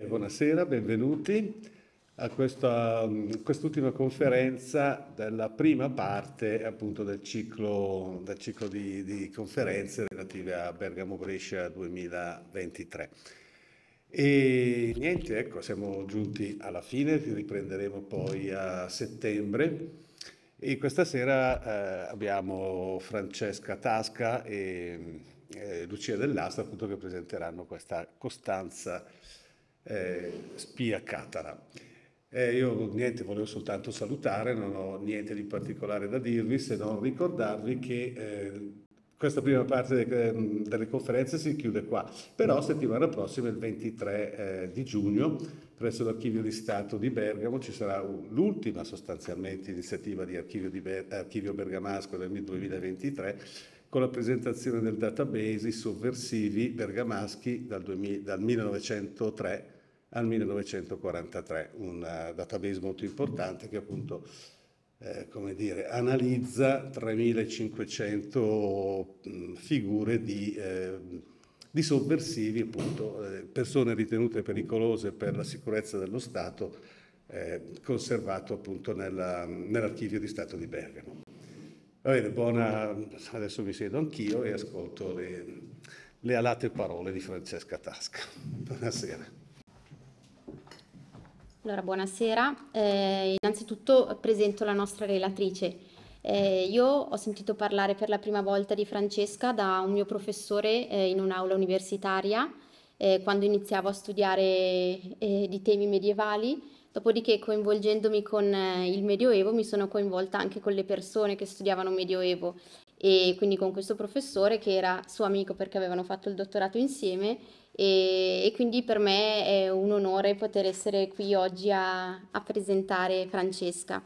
Buonasera, benvenuti a questa, mm, quest'ultima conferenza della prima parte appunto del ciclo, del ciclo di, di, conferenze relative a Bergamo Brescia 2023. E niente, ecco, siamo giunti alla fine, riprenderemo poi a settembre. E questa sera eh, abbiamo Francesca Tasca e eh, Lucia Dell'Asta appunto che presenteranno questa Costanza eh, spia catara. Eh, io niente, volevo soltanto salutare, non ho niente di particolare da dirvi se non ricordarvi che eh, questa prima parte de- ehm, delle conferenze si chiude qua, però settimana prossima, il 23 eh, di giugno, presso l'Archivio di Stato di Bergamo ci sarà l'ultima sostanzialmente iniziativa di Archivio, di Ber- Archivio Bergamasco del 2023 con la presentazione del database I sovversivi bergamaschi dal, 2000, dal 1903 al 1943, un eh, database molto importante che appunto eh, come dire, analizza 3.500 figure di, eh, di sovversivi, appunto, eh, persone ritenute pericolose per la sicurezza dello Stato, eh, conservato appunto nella, nell'archivio di Stato di Bergamo. Va bene, buona, adesso mi siedo anch'io e ascolto le, le alate parole di Francesca Tasca. Buonasera. Allora, buonasera. Eh, innanzitutto presento la nostra relatrice. Eh, io ho sentito parlare per la prima volta di Francesca da un mio professore eh, in un'aula universitaria eh, quando iniziavo a studiare eh, di temi medievali, dopodiché coinvolgendomi con eh, il Medioevo mi sono coinvolta anche con le persone che studiavano Medioevo e quindi con questo professore che era suo amico perché avevano fatto il dottorato insieme e, e, quindi per me è un onore poter essere qui oggi a, a presentare Francesca.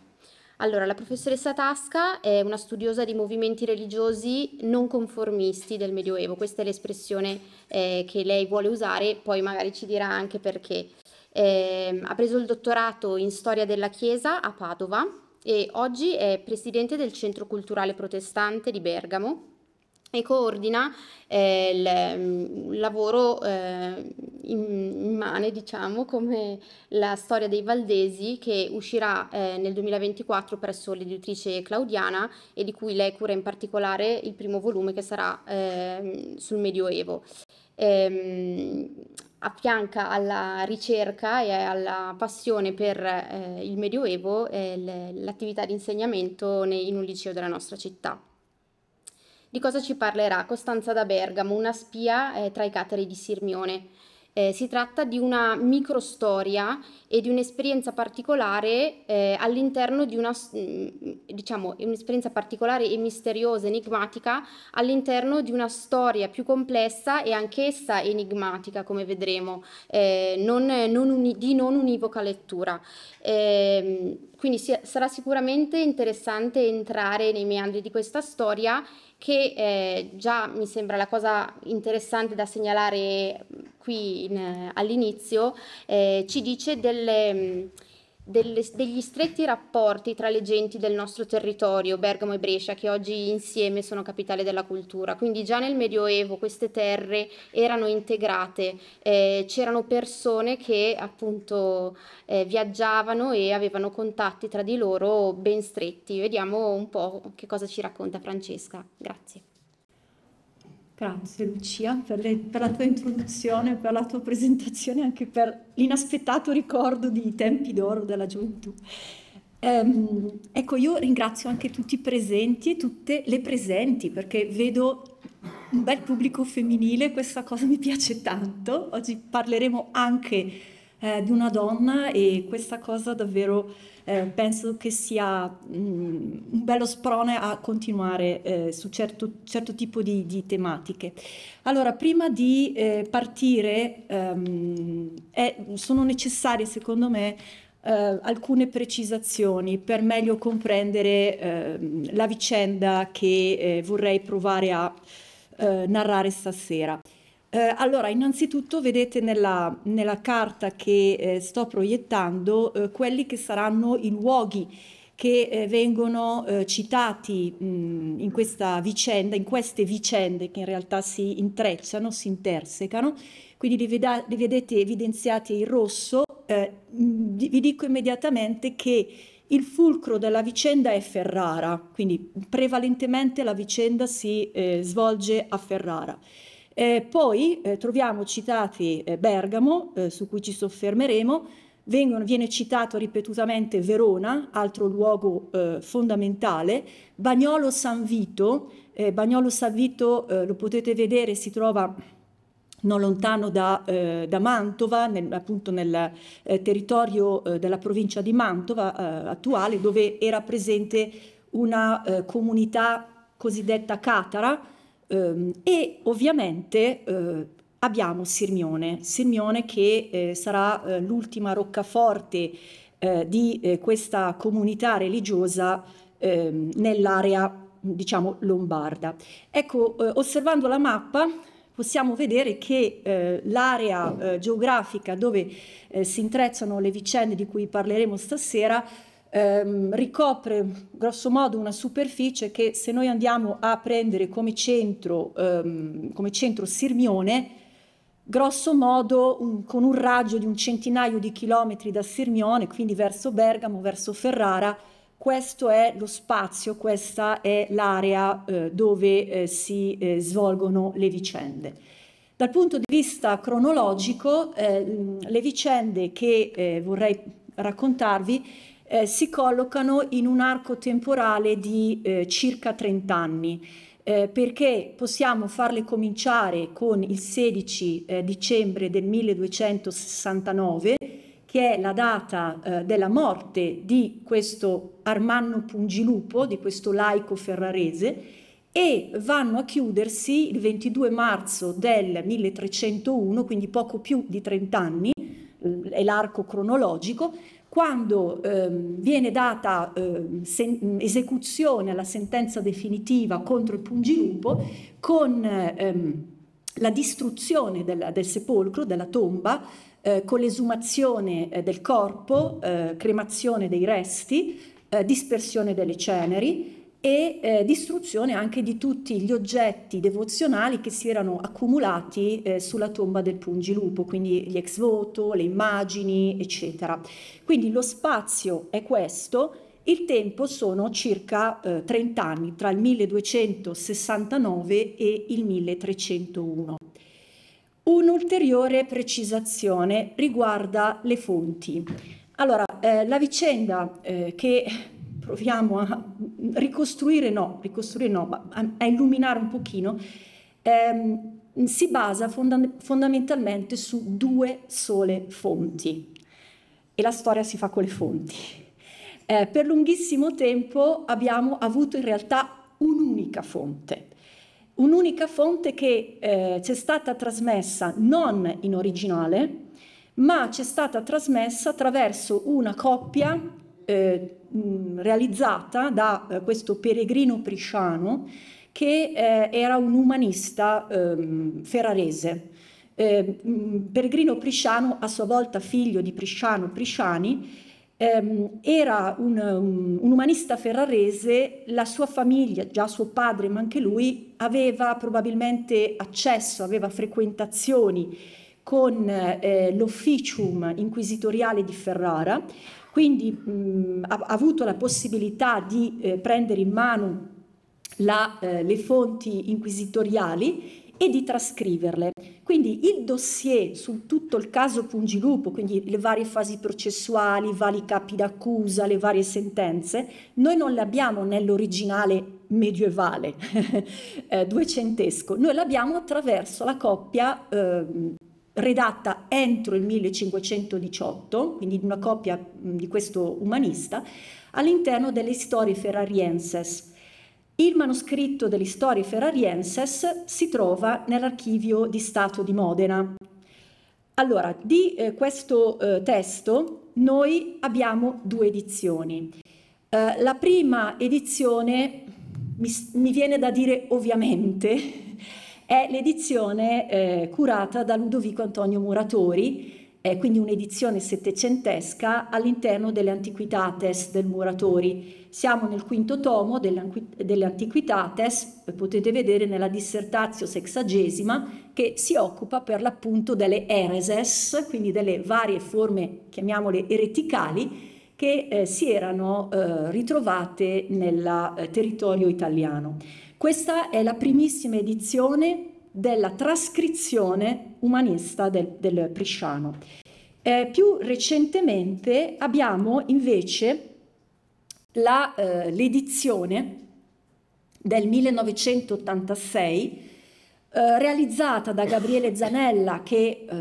Allora, la professoressa Tasca è una studiosa di movimenti religiosi non conformisti del Medioevo, questa è l'espressione eh, che lei vuole usare, poi magari ci dirà anche perché. Eh, ha preso il dottorato in storia della Chiesa a Padova e oggi è presidente del Centro Culturale Protestante di Bergamo e coordina eh, il, mm, lavoro eh, in mano, diciamo, come la storia dei Valdesi che uscirà eh, nel 2024 presso l'editrice Claudiana e di cui lei cura in particolare il primo volume che sarà eh, sul Medioevo. Ehm, affianca alla ricerca e alla passione per eh, il Medioevo eh, l'attività di insegnamento in un liceo della nostra città. Di cosa ci parlerà Costanza da Bergamo, una spia eh, tra i cateri di Sirmione? Eh, si tratta di una microstoria e di un'esperienza particolare eh, all'interno di una, mm, diciamo, un'esperienza particolare e misteriosa, enigmatica, all'interno di una storia più complessa e anch'essa enigmatica, come vedremo, eh, non, non uni- di non univoca lettura. Ehm, quindi si- sarà sicuramente interessante entrare nei meandri di questa storia che eh, già mi sembra la cosa interessante da segnalare mm, qui in, eh, all'inizio, eh, ci dice delle... Mh, mm, delle, degli stretti rapporti tra le genti del nostro territorio, Bergamo e Brescia, che oggi insieme sono capitale della cultura. Quindi già nel Medioevo queste terre erano integrate, eh, c'erano persone che appunto eh, viaggiavano e avevano contatti tra di loro ben stretti. Vediamo un po' che cosa ci racconta Francesca. Grazie. Grazie Lucia per, le, per, la tua introduzione, per la tua presentazione e anche per l'inaspettato ricordo di tempi d'oro della gioventù. Ehm, ecco, io ringrazio anche tutti i presenti e tutte le presenti perché vedo un bel pubblico femminile, questa cosa mi piace tanto. Oggi parleremo anche eh, di una donna e questa cosa davvero eh, penso che sia mh, mm, un bello sprone a continuare eh, su certo, certo tipo di, di, tematiche. Allora, prima di eh, partire ehm, è, sono necessarie secondo me Uh, alcune precisazioni per meglio comprendere uh, la vicenda che uh, vorrei provare a narrare stasera. Eh, allora, innanzitutto vedete nella, nella carta che eh, sto proiettando eh, quelli che saranno i luoghi che eh, vengono eh, citati mh, mm, in questa vicenda, in queste vicende che in realtà si intrecciano, si intersecano. Quindi li, veda- li vedete evidenziati in rosso. Eh, mm, vi dico immediatamente che il fulcro della vicenda è Ferrara, quindi prevalentemente la vicenda si eh, svolge a Ferrara. Eh, poi eh, troviamo citati eh, Bergamo, eh, su cui ci soffermeremo, Vengono, viene citato ripetutamente Verona, altro luogo eh, fondamentale, Bagnolo San Vito, eh, Bagnolo San Vito lo potete vedere, si trova non lontano da, eh, da Mantova, nel, appunto nel eh, territorio eh, della provincia di Mantova attuale, dove era presente una comunità cosiddetta catara, Ehm, e ovviamente eh, abbiamo Sirmione, Sirmione che eh, sarà eh, l'ultima roccaforte di questa comunità religiosa ehm, nell'area diciamo lombarda. Ecco, osservando la mappa possiamo vedere che eh, l'area eh, geografica dove eh, si intrezzano le vicende di cui parleremo stasera ehm, ricopre grosso modo una superficie che se noi andiamo a prendere come centro, ehm, come centro Sirmione, grosso modo un, con un raggio di un centinaio di chilometri da Sirmione, quindi verso Bergamo, verso Ferrara, questo è lo spazio, questa è l'area eh, dove eh, si eh, svolgono le vicende. Dal punto di vista cronologico, eh, le vicende che eh, vorrei raccontarvi eh, si collocano in un arco temporale di eh, circa 30 anni. Eh, perché possiamo farle cominciare con il 16 eh, dicembre del 1269, che è la data eh, della morte di questo Armanno Pungilupo, di questo laico ferrarese, e vanno a chiudersi il 22 marzo del 1301, quindi poco più di 30 anni, è l'arco cronologico, quando ehm, viene data ehm, sen- esecuzione alla sentenza definitiva contro il pungilupo con ehm, la distruzione del, del, sepolcro, della tomba, eh, con l'esumazione eh, del corpo, eh, cremazione dei resti, eh, dispersione delle ceneri, e eh, distruzione anche di tutti gli oggetti devozionali che si erano accumulati eh, sulla tomba del Pungilupo, quindi gli ex voto, le immagini, eccetera. Quindi lo spazio è questo, il tempo sono circa eh, 30 anni, tra il 1269 e il 1301. Un'ulteriore precisazione riguarda le fonti. Allora, eh, la vicenda eh, che proviamo a ricostruire, no, ricostruire no, ma a, illuminare un pochino, ehm, si basa fonda- fondamentalmente su due sole fonti e la storia si fa con le fonti. Eh, per lunghissimo tempo abbiamo avuto in realtà un'unica fonte, un'unica fonte che eh, è stata trasmessa non in originale, ma ci è stata trasmessa attraverso una coppia eh, realizzata da eh, questo peregrino prisciano che eh, era un umanista ehm, ferrarese. Eh, peregrino Prisciano, a sua volta figlio di Prisciano Prisciani, ehm, era un, un, umanista ferrarese, la sua famiglia, già suo padre ma anche lui, aveva probabilmente accesso, aveva frequentazioni con eh, l'officium inquisitoriale di Ferrara quindi mh, ha, ha, avuto la possibilità di eh, prendere in mano la, eh, le fonti inquisitoriali e di trascriverle. Quindi il dossier su tutto il caso Pungilupo, quindi le varie fasi processuali, i vari capi d'accusa, le varie sentenze, noi non le abbiamo nell'originale medievale, eh, duecentesco, noi l'abbiamo attraverso la coppia eh, redatta entro il 1518, quindi una copia di questo umanista, all'interno delle storie ferrarienses. Il manoscritto delle storie ferrarienses si trova nell'archivio di Stato di Modena. Allora, di eh, questo eh, testo noi abbiamo due edizioni. Eh, la prima edizione, mi, mi viene da dire ovviamente, è l'edizione eh, curata da Ludovico Antonio Muratori, eh, quindi un'edizione settecentesca all'interno delle Antiquitates del Muratori. Siamo nel quinto tomo delle Antiquitates, eh, potete vedere nella dissertazio sexagesima, che si occupa per l'appunto delle ereses, quindi delle varie forme, chiamiamole ereticali, che eh, si erano eh, ritrovate nel eh, territorio italiano. Questa è la primissima edizione della trascrizione umanista del, del Prisciano. Eh, più recentemente abbiamo invece la, eh, l'edizione del 1986 eh, realizzata da Gabriele Zanella che eh,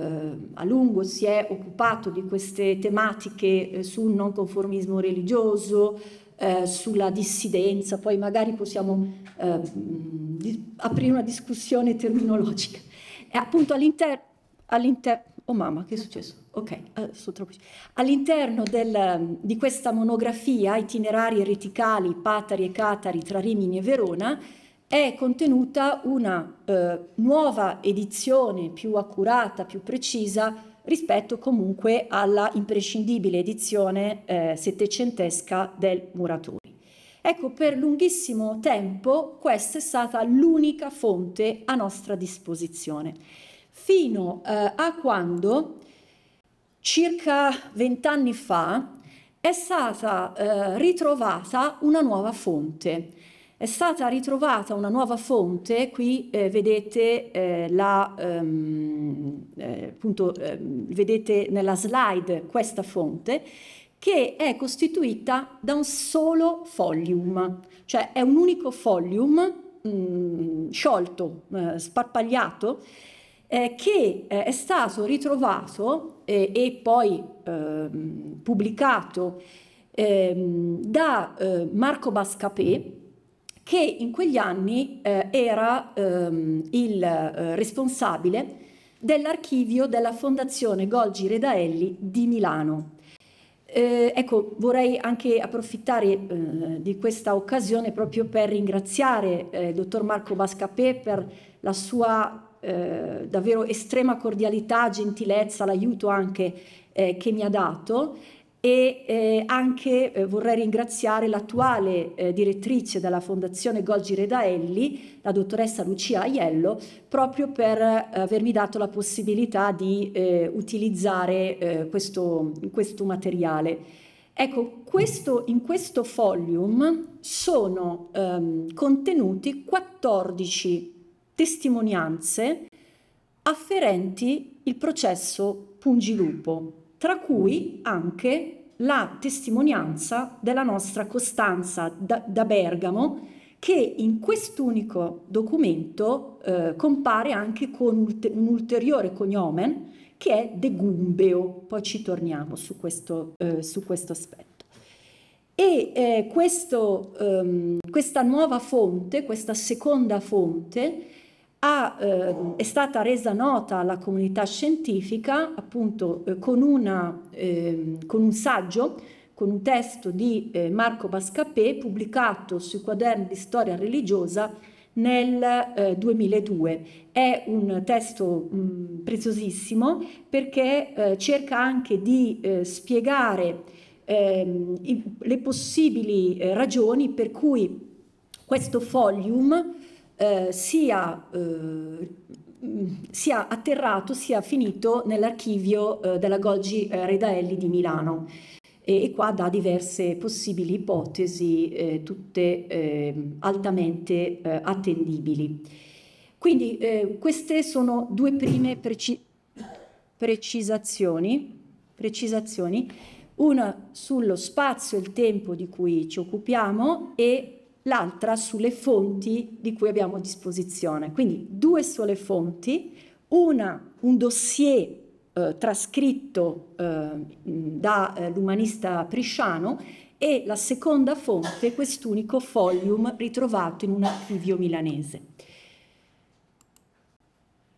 a lungo si è occupato di queste tematiche eh, sul non conformismo religioso, eh, sulla dissidenza, poi magari possiamo eh, aprire una discussione terminologica. E appunto all'interno, all'inter- oh mamma, che è successo? Ok, uh, troppo... All'interno del, di questa monografia, itinerari ereticali, patari e catari tra Rimini e Verona, è contenuta una eh, nuova edizione più accurata, più precisa rispetto comunque alla imprescindibile edizione eh, settecentesca del Muratori. Ecco, per lunghissimo tempo questa è stata l'unica fonte a nostra disposizione, fino eh, a quando circa vent'anni fa è stata eh, ritrovata una nuova fonte è stata ritrovata una nuova fonte, qui eh, vedete, eh, la, ehm, eh, appunto, ehm, vedete nella slide questa fonte, che è costituita da un solo folium, cioè è un unico folium mh, mm, sciolto, eh, sparpagliato, eh, che eh, è stato ritrovato eh, e poi ehm, pubblicato ehm, da eh, Marco Bascapé, che in quegli anni eh, era ehm, il eh, responsabile dell'archivio della Fondazione Golgi Redaelli di Milano. Eh, ecco, vorrei anche approfittare eh, di questa occasione proprio per ringraziare eh, il dottor Marco Bascapè per la sua eh, davvero estrema cordialità, gentilezza, l'aiuto anche eh, che mi ha dato e eh, anche eh, vorrei ringraziare l'attuale eh, direttrice della Fondazione Golgi Redaelli, la dottoressa Lucia Aiello, proprio per eh, avermi dato la possibilità di eh, utilizzare eh, questo, questo, materiale. Ecco, questo, in questo folium sono ehm, contenuti 14 testimonianze afferenti il processo Pungilupo tra cui anche la testimonianza della nostra Costanza da, da Bergamo, che in quest'unico documento eh, compare anche con un ulteriore cognomen che è De Gumbeo, poi ci torniamo su questo, eh, su questo aspetto. E eh, questo, ehm, questa nuova fonte, questa seconda fonte, ha, eh, è stata resa nota alla comunità scientifica appunto eh, con, una, eh, con, un saggio, con un testo di eh, Marco Bascapè pubblicato sui quaderni di storia religiosa nel 2002. Eh, è un testo mh, preziosissimo perché eh, cerca anche di spiegare ehm, i, le possibili ragioni per cui questo folium eh, sia, eh, sia, atterrato, sia finito nell'archivio eh, della Golgi eh, Redaelli di Milano. E, e, qua dà diverse possibili ipotesi, eh, tutte ehm, altamente attendibili. Quindi queste sono due prime preci- precisazioni, precisazioni, una sullo spazio e il tempo di cui ci occupiamo e l'altra sulle fonti di cui abbiamo a disposizione. Quindi due sole fonti, una, un dossier eh, trascritto eh, dall'umanista eh, Prisciano e la seconda fonte, quest'unico folium ritrovato in un archivio milanese.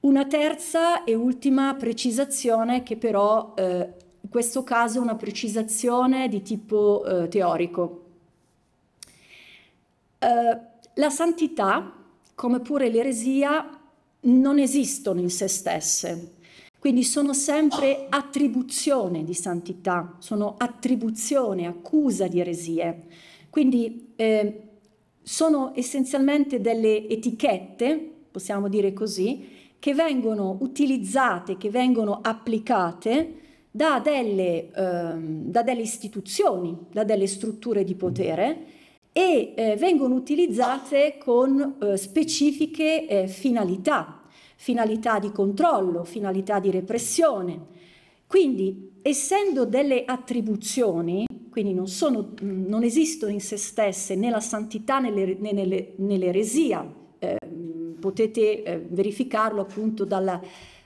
Una terza e ultima precisazione che però eh, in questo caso è una precisazione di tipo eh, teorico, eh, la santità, come pure l'eresia, non esistono in se stesse, quindi sono sempre attribuzione di santità, sono attribuzione, accusa di eresie. Quindi eh, sono essenzialmente delle etichette, possiamo dire così, che vengono utilizzate, che vengono applicate da delle, eh, da delle istituzioni, da delle strutture di potere e eh, vengono utilizzate con eh, specifiche eh, finalità, finalità di controllo, finalità di repressione. Quindi, essendo delle attribuzioni, quindi non, sono, mm, non esistono in se stesse né la santità né, né, né l'eresia, eh, mm, potete eh, verificarlo appunto dalla,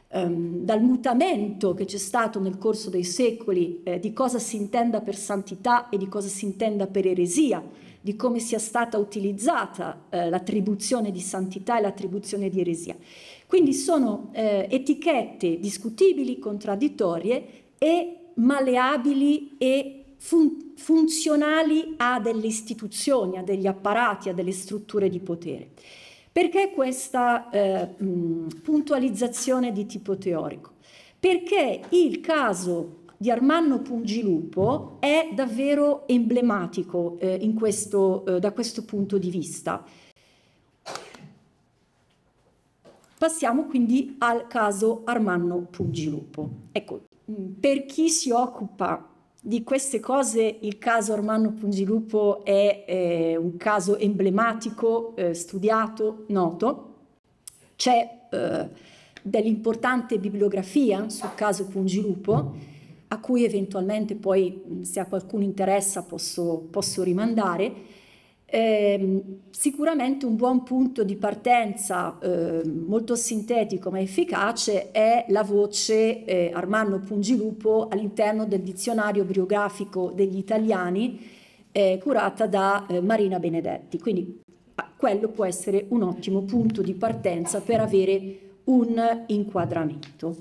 Um, ehm, dal mutamento che c'è stato nel corso dei secoli eh, di cosa si intenda per santità e di cosa si intenda per eresia di come sia stata utilizzata eh, l'attribuzione di santità e l'attribuzione di eresia. Quindi sono eh, etichette discutibili, contraddittorie e maleabili e fun- funzionali a delle istituzioni, a degli apparati, a delle strutture di potere. Perché questa eh, puntualizzazione di tipo teorico? Perché il caso di Armanno Pungilupo è davvero emblematico eh, questo, eh, da questo punto di vista. Passiamo quindi al caso Armanno Pungilupo. Ecco, mm, per chi si occupa di queste cose il caso Armanno Pungilupo è eh, un caso emblematico, eh, studiato, noto. C'è eh, dell'importante bibliografia sul caso Pungilupo a cui eventualmente poi se a qualcuno interessa posso, posso rimandare. Eh, sicuramente un buon punto di partenza eh, molto sintetico ma efficace è la voce eh, Armando Pungilupo all'interno del dizionario biografico degli italiani eh, curata da eh, Marina Benedetti. Quindi ah, quello può essere un ottimo punto di partenza per avere un inquadramento.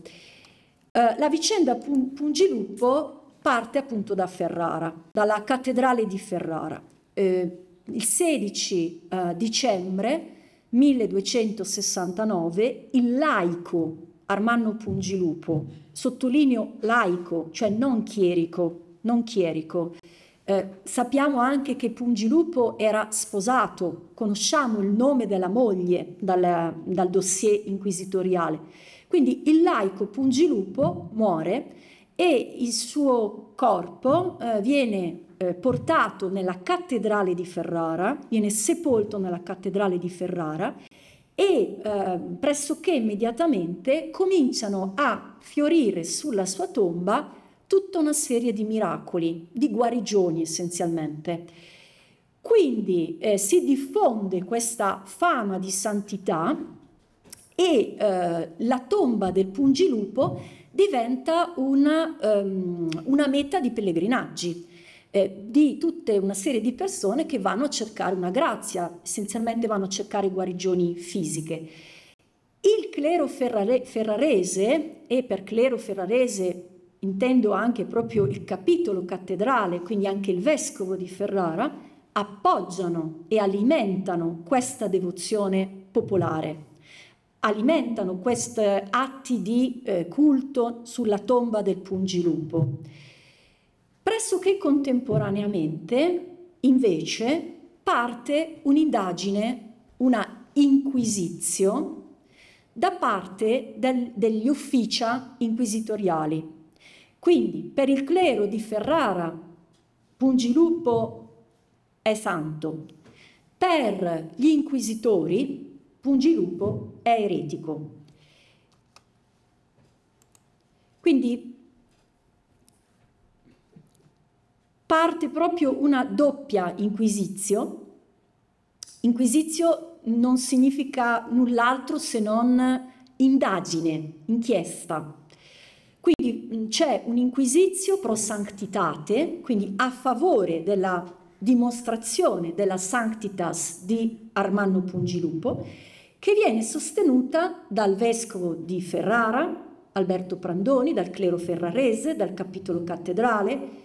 Eh, la vicenda Pun- Pungiluppo parte appunto da Ferrara, dalla cattedrale di Ferrara. Eh, il 16 eh, dicembre 1269 il laico Armando Pungilupo, sottolineo laico, cioè non chierico, non chierico. Eh, sappiamo anche che Pungilupo era sposato, conosciamo il nome della moglie dal, dal dossier inquisitoriale. Quindi il laico Pungilupo muore e il suo corpo eh, viene eh, portato nella cattedrale di Ferrara, viene sepolto nella cattedrale di Ferrara e eh, pressoché immediatamente cominciano a fiorire sulla sua tomba tutta una serie di miracoli, di guarigioni essenzialmente. Quindi eh, si diffonde questa fama di santità e eh, la tomba del Pungilupo diventa una, um, una meta di pellegrinaggi eh, di tutta una serie di persone che vanno a cercare una grazia, essenzialmente vanno a cercare guarigioni fisiche. Il clero ferrare, ferrarese, e per clero ferrarese intendo anche proprio il capitolo cattedrale, quindi anche il vescovo di Ferrara, appoggiano e alimentano questa devozione popolare alimentano questi atti di eh, culto sulla tomba del Pungilupo. Pressoché contemporaneamente, invece, parte un'indagine, una inquisizio da parte del, degli uffici inquisitoriali. Quindi per il clero di Ferrara Pungilupo è santo, per gli inquisitori Pungilupo è eretico. Quindi parte proprio una doppia inquisizio. Inquisizio non significa null'altro se non indagine, inchiesta. Quindi mm, c'è un inquisizio pro sanctitate, quindi a favore della dimostrazione della sanctitas di Armando Pungilupo, che viene sostenuta dal vescovo di Ferrara, Alberto Prandoni, dal clero ferrarese, dal capitolo cattedrale.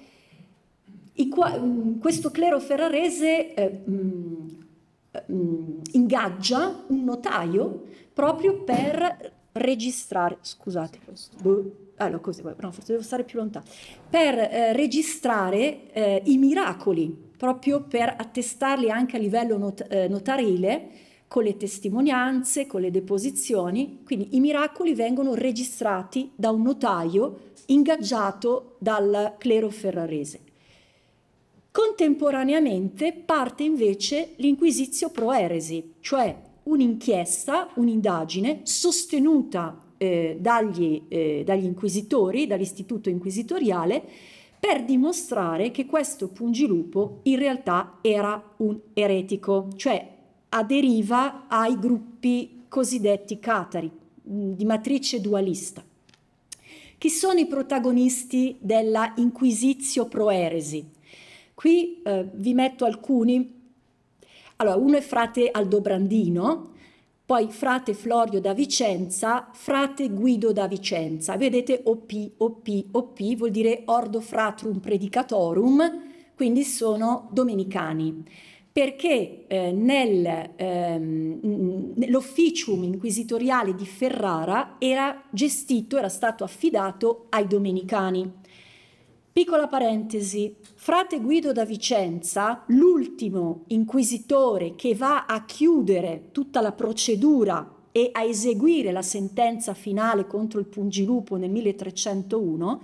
Mm, questo clero ferrarese eh, mh, mm, mh, mm, ingaggia un notaio proprio per registrare, scusate, boh, allora, ah, così, no, forse devo stare più lontano, per eh, registrare eh, i miracoli, proprio per attestarli anche a livello not- eh, notarile con le testimonianze, con le deposizioni, quindi i miracoli vengono registrati da un notaio ingaggiato dal clero ferrarese. Contemporaneamente parte invece l'inquisizio pro eresi, cioè un'inchiesta, un'indagine sostenuta eh, dagli, eh, dagli inquisitori, dall'istituto inquisitoriale, per dimostrare che questo Pungilupo in realtà era un eretico, cioè aderiva ai gruppi cosiddetti catari, mm, di matrice dualista. Chi sono i protagonisti della Inquisizio Proeresi? Qui eh, vi metto alcuni. Allora, uno è frate Aldobrandino, poi frate Florio da Vicenza, frate Guido da Vicenza. Vedete OP, OP, OP vuol dire Ordo Fratrum Predicatorum, quindi sono domenicani perché eh, nell'officium ehm, inquisitoriale di Ferrara era gestito, era stato affidato ai domenicani. Piccola parentesi, frate Guido da Vicenza, l'ultimo inquisitore che va a chiudere tutta la procedura e a eseguire la sentenza finale contro il Pungilupo nel 1301,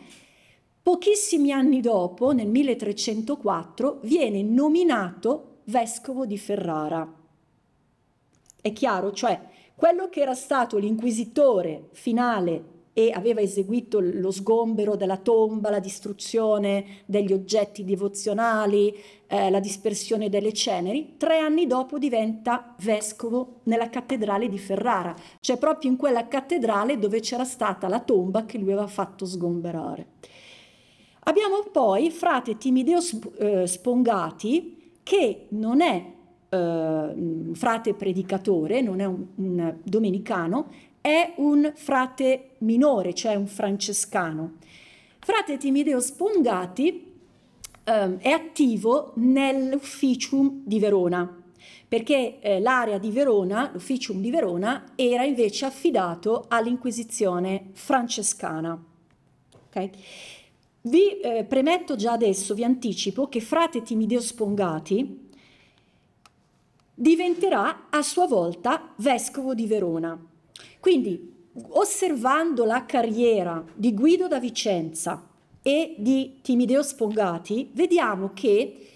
pochissimi anni dopo, nel 1304, viene nominato vescovo di Ferrara. È chiaro? Cioè, quello che era stato l'inquisitore finale e aveva eseguito lo sgombero della tomba, la distruzione degli oggetti devozionali, eh, la dispersione delle ceneri, tre anni dopo diventa vescovo nella cattedrale di Ferrara, cioè proprio in quella cattedrale dove c'era stata la tomba che lui aveva fatto sgomberare. Abbiamo poi frate Timideo eh, Spongati, che non è eh, frate predicatore, non è un, un domenicano, è un frate minore, cioè un francescano. Frate Timideo Spongati eh, è attivo nell'Ufficium di Verona, perché eh, l'area di Verona, l'Ufficium di Verona, era invece affidato all'Inquisizione francescana. Okay? Vi eh, premetto già adesso, vi anticipo, che frate Timideo Spongati diventerà a sua volta vescovo di Verona. Quindi, osservando la carriera di Guido da Vicenza e di Timideo Spongati, vediamo che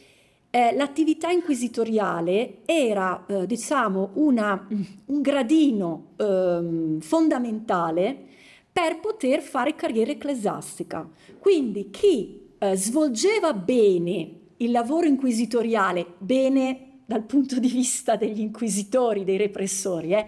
eh, l'attività inquisitoriale era, eh, diciamo, una, un gradino eh, fondamentale per poter fare carriera ecclesiastica. Quindi chi eh, svolgeva bene il lavoro inquisitoriale, bene dal punto di vista degli inquisitori, dei repressori, eh,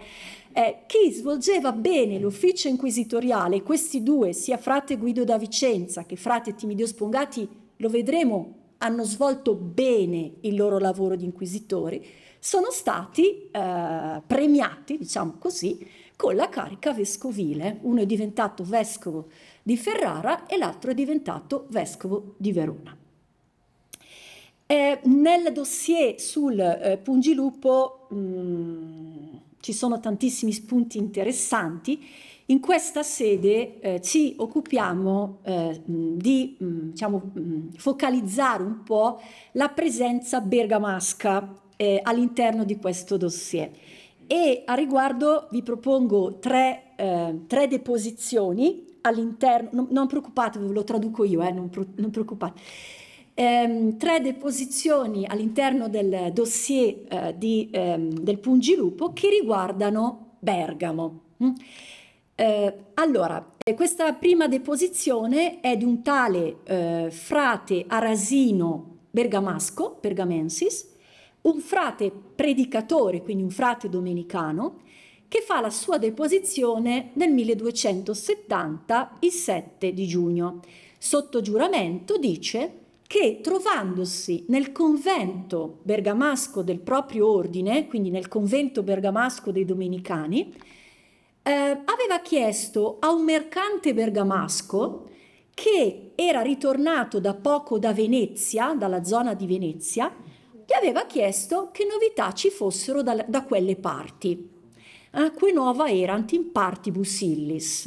eh, chi svolgeva bene l'ufficio inquisitoriale, questi due, sia frate Guido da Vicenza che frate Timidio Spongati, lo vedremo, hanno svolto bene il loro lavoro di inquisitori, sono stati eh, premiati, diciamo così, con la carica vescovile. Uno è diventato vescovo di Ferrara e l'altro è diventato vescovo di Verona. Eh, nel dossier sul eh, Pungilupo mh, mm, ci sono tantissimi spunti interessanti. In questa sede eh, ci occupiamo eh, mm, di mm, diciamo, focalizzare un po' la presenza bergamasca eh, all'interno di questo dossier e a riguardo vi propongo tre, eh, tre deposizioni all'interno, non, non, preoccupatevi, lo traduco io, eh, non, non preoccupatevi. Ehm, tre deposizioni all'interno del dossier eh, di, ehm, del Pungilupo che riguardano Bergamo. Mm? Eh, allora, eh, questa prima deposizione è di un tale eh, frate arasino bergamasco, bergamensis, un frate predicatore, quindi un frate domenicano, che fa la sua deposizione nel 1270, il 7 di giugno. Sotto giuramento dice che trovandosi nel convento bergamasco del proprio ordine, quindi nel convento bergamasco dei domenicani, eh, aveva chiesto a un mercante bergamasco che era ritornato da poco da Venezia, dalla zona di Venezia, gli aveva chiesto che novità ci fossero da, da quelle parti. Eh, Quenova erant in partibus illis.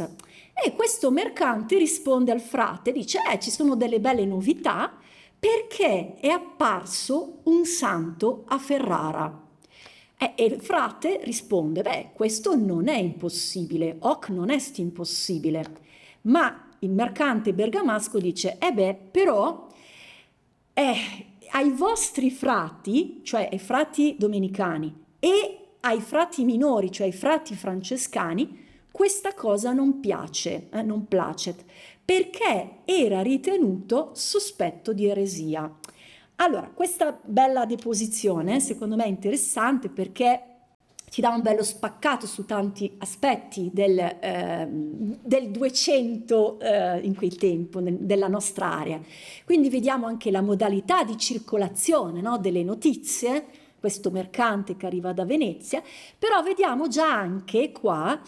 E questo mercante risponde al frate, dice, eh, ci sono delle belle novità perché è apparso un santo a Ferrara. Eh, e il frate risponde, beh, questo non è impossibile, hoc non est impossibile. Ma il mercante bergamasco dice, eh beh, però eh, ai vostri frati, cioè ai frati domenicani e ai frati minori, cioè ai frati francescani, questa cosa non piace, eh, non placet, perché era ritenuto sospetto di eresia. Allora, questa bella deposizione secondo me è interessante perché ti dà un bello spaccato su tanti aspetti del, eh, del 200 eh, in quel tempo, nel, della nostra area. Quindi vediamo anche la modalità di circolazione no, delle notizie, questo mercante che arriva da Venezia, però vediamo già anche qua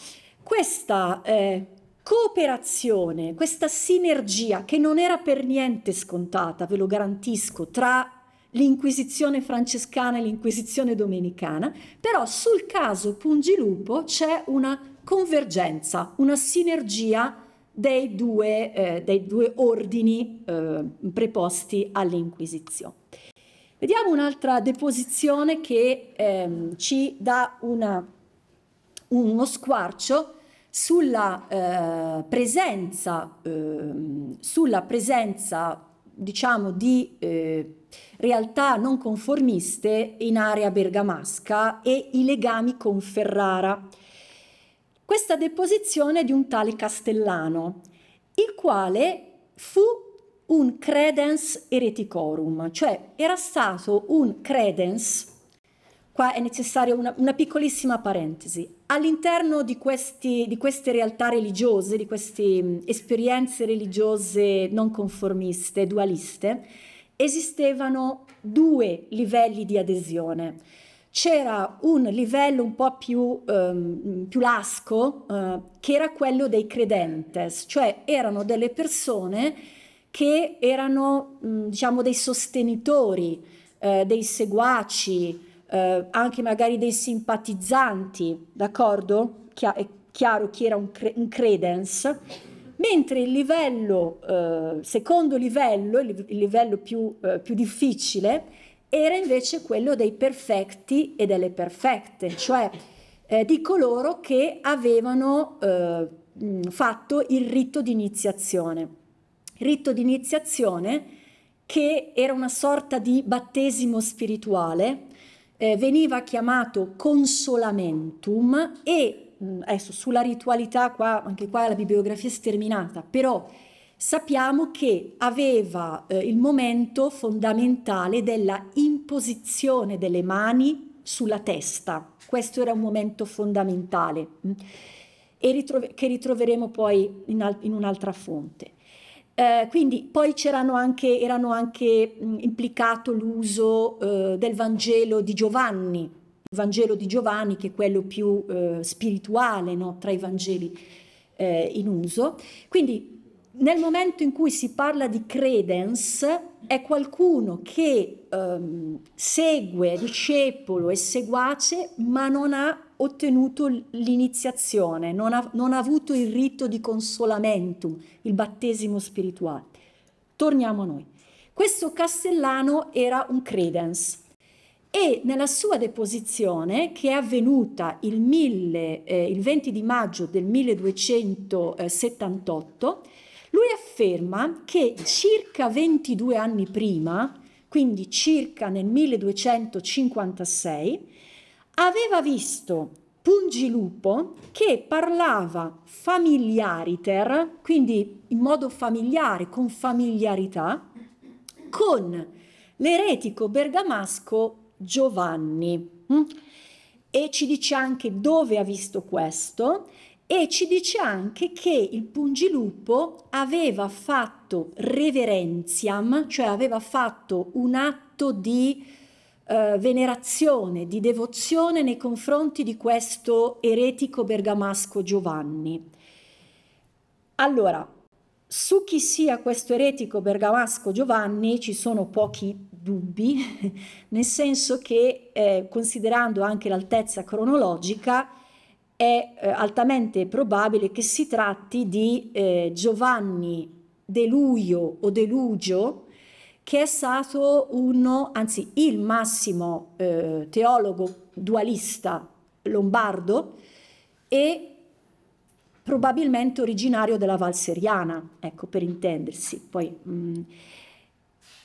questa eh, cooperazione, questa sinergia che non era per niente scontata, ve lo garantisco, tra l'Inquisizione francescana e l'Inquisizione domenicana, però sul caso Pungilupo c'è una convergenza, una sinergia dei due, eh, dei due ordini eh, preposti all'Inquisizione. Vediamo un'altra deposizione che ehm, ci dà una, uno squarcio sulla eh, presenza, ehm, sulla presenza diciamo di eh, realtà non conformiste in area bergamasca e i legami con Ferrara. Questa deposizione di un tale Castellano, il quale fu un credens ereticorum, cioè era stato un credens, qua è necessaria una, una piccolissima parentesi, all'interno di, questi, di, queste realtà religiose, di queste mm, esperienze religiose non conformiste, dualiste, esistevano due livelli di adesione. C'era un livello un po' più, ehm, più lasco, eh, che era quello dei credentes, cioè erano delle persone che erano mh, mm, diciamo, dei sostenitori, eh, dei seguaci, eh, anche magari dei simpatizzanti, d'accordo? Chia- è chiaro chi era un, cre- un credence, mentre il livello, eh, secondo livello, il livello più, eh, più difficile, era invece quello dei perfetti e delle perfette, cioè eh, di coloro che avevano eh, fatto il rito di iniziazione. Rito di iniziazione che era una sorta di battesimo spirituale eh, veniva chiamato consolamentum e mm, adesso sulla ritualità qua, anche qua la bibliografia è sterminata, però sappiamo che aveva eh, il momento fondamentale della imposizione delle mani sulla testa. Questo era un momento fondamentale mh, mm, ritrove- che ritroveremo poi in, al- in un'altra fonte. Eh, quindi poi c'erano anche, erano anche mh, implicato l'uso eh, del Vangelo di Giovanni, il Vangelo di Giovanni che è quello più eh, spirituale no? tra i Vangeli eh, in uso. Quindi nel momento in cui si parla di credence è qualcuno che ehm, segue, discepolo e seguace ma non ha ottenuto l'iniziazione, non ha, non ha avuto il rito di consolamentum, il battesimo spirituale. Torniamo a noi. Questo castellano era un credence e nella sua deposizione, che è avvenuta il, 1000, eh, il 20 di maggio del 1278, lui afferma che circa 22 anni prima, quindi circa nel 1256, aveva visto Pungilupo che parlava familiariter, quindi in modo familiare, con familiarità, con l'eretico bergamasco Giovanni. Mm? E ci dice anche dove ha visto questo e ci dice anche che il Pungilupo aveva fatto reverenziam, cioè aveva fatto un atto di eh, venerazione, di devozione nei confronti di questo eretico bergamasco Giovanni. Allora, su chi sia questo eretico bergamasco Giovanni ci sono pochi dubbi, nel senso che eh, considerando anche l'altezza cronologica è eh, altamente probabile che si tratti di eh, Giovanni Deluio o Delugio che è stato uno, anzi il massimo eh, teologo dualista lombardo e probabilmente originario della Valseriana, ecco per intendersi. Poi, mh, mm,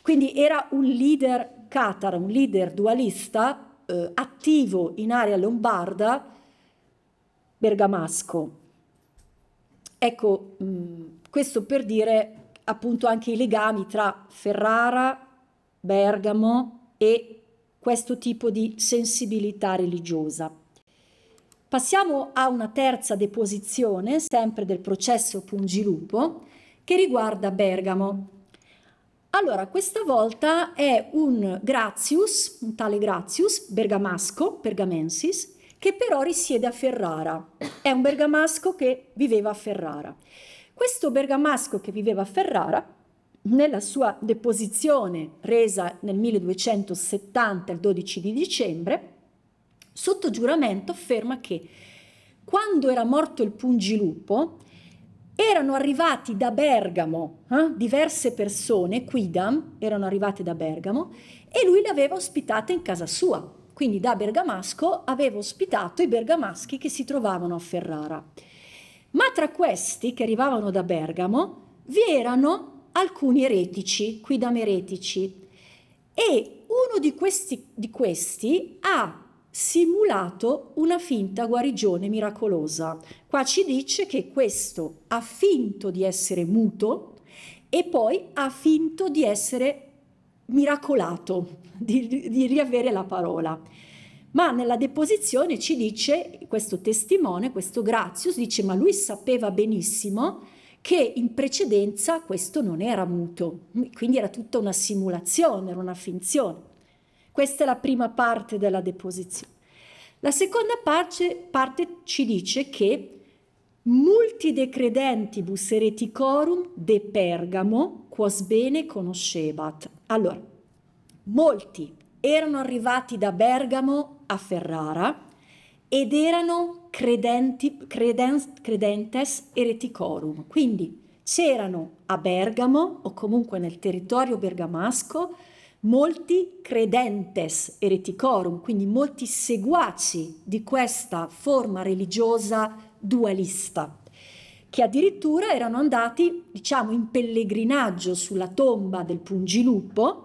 quindi era un leader catara, un leader dualista eh, attivo in area lombarda, bergamasco. Ecco, mh, mm, questo per dire appunto anche i legami tra Ferrara, Bergamo e questo tipo di sensibilità religiosa. Passiamo a una terza deposizione, sempre del processo Pungilupo, che riguarda Bergamo. Allora, questa volta è un Gratius, un tale Gratius, bergamasco, bergamensis, che però risiede a Ferrara. È un bergamasco che viveva a Ferrara. Questo bergamasco che viveva a Ferrara, nella sua deposizione resa nel 1270, il 12 di dicembre, sotto giuramento afferma che quando era morto il Pungilupo erano arrivati da Bergamo eh, diverse persone, quidam, erano arrivate da Bergamo e lui le aveva ospitate in casa sua. Quindi da Bergamasco aveva ospitato i bergamaschi che si trovavano a Ferrara ma tra questi che arrivavano da Bergamo vi erano alcuni eretici, qui da meretici, e uno di questi, di questi ha simulato una finta guarigione miracolosa. Qua ci dice che questo ha finto di essere muto e poi ha finto di essere miracolato, di, di riavere la parola ma nella deposizione ci dice questo testimone, questo Grazius, dice ma lui sapeva benissimo che in precedenza questo non era muto, quindi era tutta una simulazione, era una finzione. Questa è la prima parte della deposizione. La seconda parte, parte ci dice che multi decredentibus ereticorum de Pergamo quos bene conoscebat. Allora, molti erano arrivati da Bergamo a Ferrara ed erano credenti, credens, credentes ereticorum, quindi c'erano a Bergamo o comunque nel territorio bergamasco molti credentes ereticorum, quindi molti seguaci di questa forma religiosa dualista, che addirittura erano andati, diciamo, in pellegrinaggio sulla tomba del Pungilupo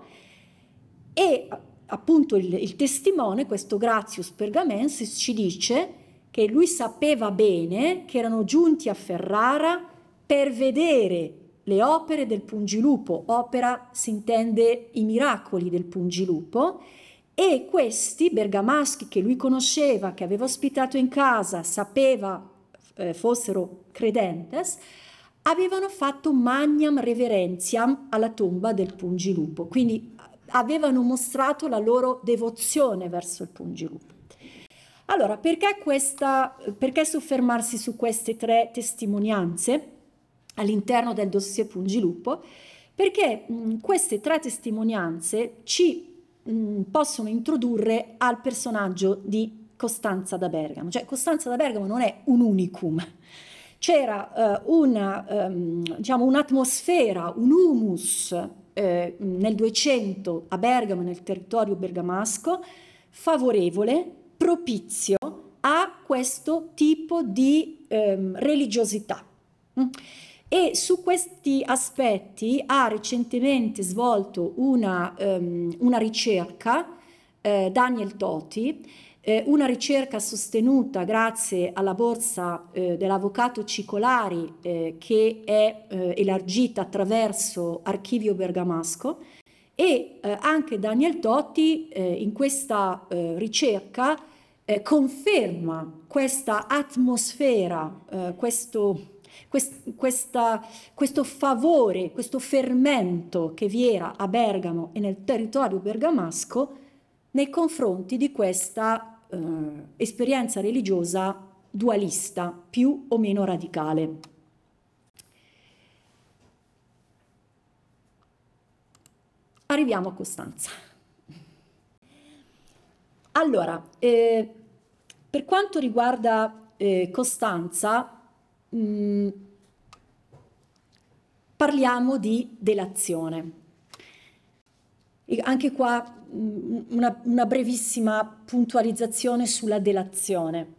e appunto il, il testimone, questo Grazius Pergamensis, ci dice che lui sapeva bene che erano giunti a Ferrara per vedere le opere del Pungilupo, opera si intende i miracoli del Pungilupo, e questi bergamaschi che lui conosceva, che aveva ospitato in casa, sapeva eh, fossero credentes, avevano fatto magnam reverentiam alla tomba del Pungilupo. Quindi avevano mostrato la loro devozione verso il Pungirupa. Allora, perché, questa, perché soffermarsi su queste tre testimonianze all'interno del dossier Pungilupo? Perché mh, queste tre testimonianze ci mh, possono introdurre al personaggio di Costanza da Bergamo. Cioè, Costanza da Bergamo non è un unicum. C'era eh, una, ehm, diciamo, un'atmosfera, un humus eh, nel 200 a Bergamo, nel territorio bergamasco, favorevole, propizio a questo tipo di ehm, religiosità. Mm. E su questi aspetti ha recentemente svolto una, um, una ricerca eh, Daniel Toti eh, una ricerca sostenuta grazie alla borsa eh, dell'avvocato Cicolari eh, che è eh, elargita attraverso Archivio Bergamasco e eh, anche Daniel Totti eh, in questa ricerca conferma questa atmosfera, questo quest, questa, questo favore, questo fermento che vi era a Bergamo e nel territorio bergamasco nei confronti di questa eh, esperienza religiosa dualista, più o meno radicale. Arriviamo a Costanza. Allora, eh, per quanto riguarda eh, Costanza, mh, mm, parliamo di delazione. E anche qua una, una brevissima puntualizzazione sulla delazione.